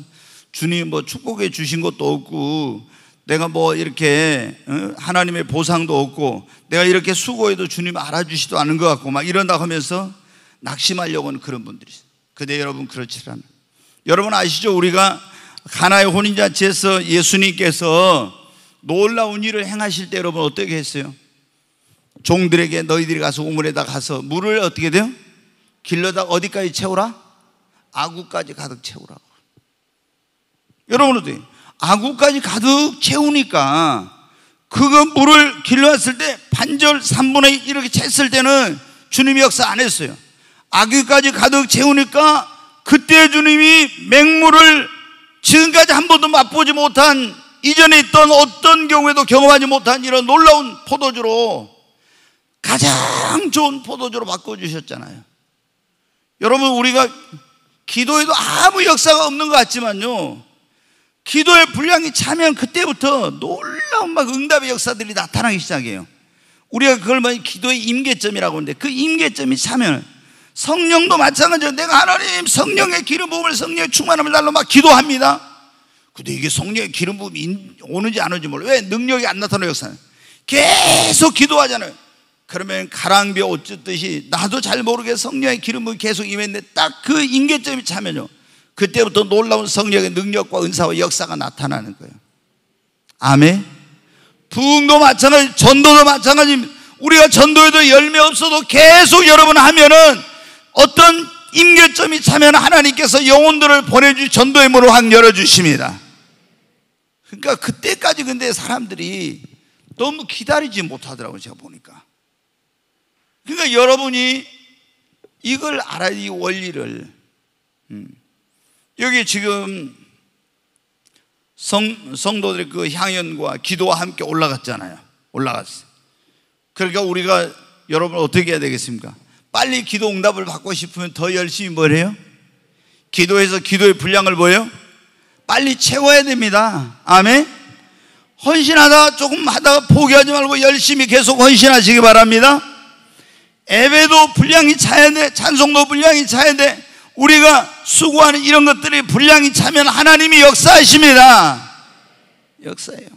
주님 뭐 축복해 주신 것도 없고 내가 뭐 이렇게 어, 하나님의 보상도 없고 내가 이렇게 수고해도 주님 알아주시도 않은 것 같고 막 이런다 하면서 낙심하려고 하는 그런 분들이 있어요. 근데 여러분 그렇지 않아요. 여러분 아시죠? 우리가 가나의 혼인잔치에서 예수님께서 놀라운 일을 행하실 때 여러분 어떻게 했어요? 종들에게 너희들이 가서 우물에다 가서 물을 어떻게 돼요? 길러다 어디까지 채우라? 아구까지 가득 채우라고. 여러분 어떻게? 아구까지 가득 채우니까 그거 물을 길러왔을 때 반절 3분의 1 이렇게 챘을 때는 주님이 역사 안 했어요. 아귀까지 가득 채우니까 그때 주님이 맹물을 지금까지 한 번도 맛보지 못한 이전에 있던 어떤 경우에도 경험하지 못한 이런 놀라운 포도주로 가장 좋은 포도주로 바꿔주셨잖아요. 여러분, 우리가 기도에도 아무 역사가 없는 것 같지만요. 기도의 분량이 차면 그때부터 놀라운 막 응답의 역사들이 나타나기 시작해요. 우리가 그걸 뭐 기도의 임계점이라고 하는데 그 임계점이 차면 성령도 마찬가지로 내가 하나님 성령의 기름 부음을 성령의 충만함을 달로 막 기도합니다. 근데 이게 성령의 기름 부음이 오는지 안 오는지 몰라. 왜 능력이 안 나타나요, 역사는? 계속 기도하잖아요. 그러면 가랑비에 옷 찢듯이 나도 잘 모르게 성령의 기름 부음이 계속 임했는데 딱 그 임계점이 차면요. 그때부터 놀라운 성령의 능력과 은사와 역사가 나타나는 거예요. 아멘. 부흥도 마찬가지, 전도도 마찬가지입니다. 우리가 전도에도 열매 없어도 계속 여러분 하면은 어떤 임계점이 차면 하나님께서 영혼들을 보내주 전도의 문을 확 열어주십니다. 그러니까 그때까지 근데 사람들이 너무 기다리지 못하더라고요, 제가 보니까. 그러니까 여러분이 이걸 알아야 이 원리를. 음. 여기 지금 성, 성도들의 그 향연과 기도와 함께 올라갔잖아요. 올라갔어요. 그러니까 우리가 여러분 어떻게 해야 되겠습니까? 빨리 기도 응답을 받고 싶으면 더 열심히 뭘 해요? 기도해서 기도의 분량을 뭐예요? 빨리 채워야 됩니다. 아멘? 헌신하다 조금 하다가 포기하지 말고 열심히 계속 헌신하시기 바랍니다. 에베도 분량이 차야 돼. 찬송도 분량이 차야 돼. 우리가 수고하는 이런 것들이 분량이 차면 하나님이 역사하십니다. 역사예요.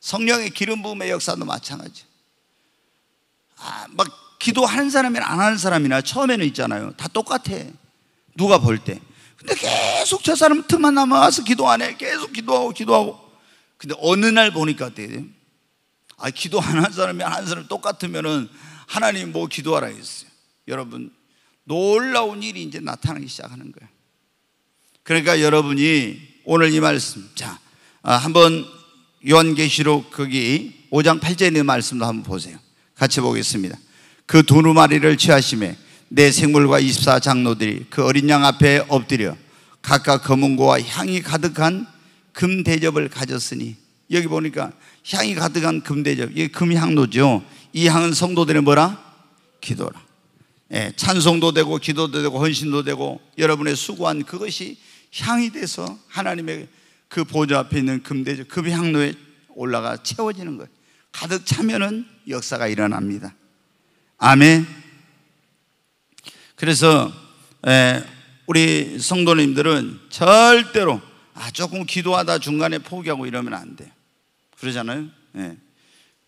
성령의 기름 부음의 역사도 마찬가지. 아, 막 기도하는 사람이나 안 하는 사람이나 처음에는 있잖아요. 다 똑같아. 누가 볼 때. 근데 계속 저 사람 틈만 남아 와서 기도 안 해. 계속 기도하고 기도하고. 근데 어느 날 보니까 어떻게 돼요? 아, 기도 안하 사람이 안사람 똑같으면은 하나님 뭐 기도하라 했어요. 여러분, 놀라운 일이 이제 나타나기 시작하는 거예요. 그러니까 여러분이 오늘 이 말씀, 자, 아, 한번 요한계시록 거기 5장 8절의 네 말씀도 한번 보세요. 같이 보겠습니다. 그 두루마리를 취하심에 내 생물과 24장로들이 그 어린 양 앞에 엎드려 각각 검은고와 향이 가득한 금 대접을 가졌으니 여기 보니까 향이 가득한 금 대접 이게 금향로죠. 이 향은 성도들의 뭐라? 기도라. 예, 찬송도 되고 기도도 되고 헌신도 되고 여러분의 수고한 그것이 향이 돼서 하나님의 그 보좌 앞에 있는 금대적 급향로에 올라가 채워지는 것 가득 차면은 역사가 일어납니다. 아멘. 그래서 예, 우리 성도님들은 절대로 아 조금 기도하다 중간에 포기하고 이러면 안 돼요. 그러잖아요. 예.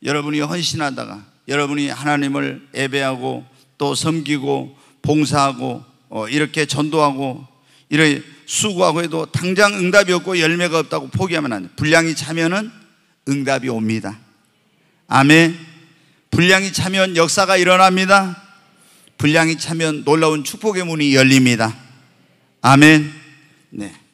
여러분이 헌신하다가 여러분이 하나님을 예배하고 또 섬기고 봉사하고 어, 이렇게 전도하고 이렇 수고하고 해도 당장 응답이 없고 열매가 없다고 포기하면 안 돼. 분량이 차면은 응답이 옵니다. 아멘. 분량이 차면 역사가 일어납니다. 분량이 차면 놀라운 축복의 문이 열립니다. 아멘. 네.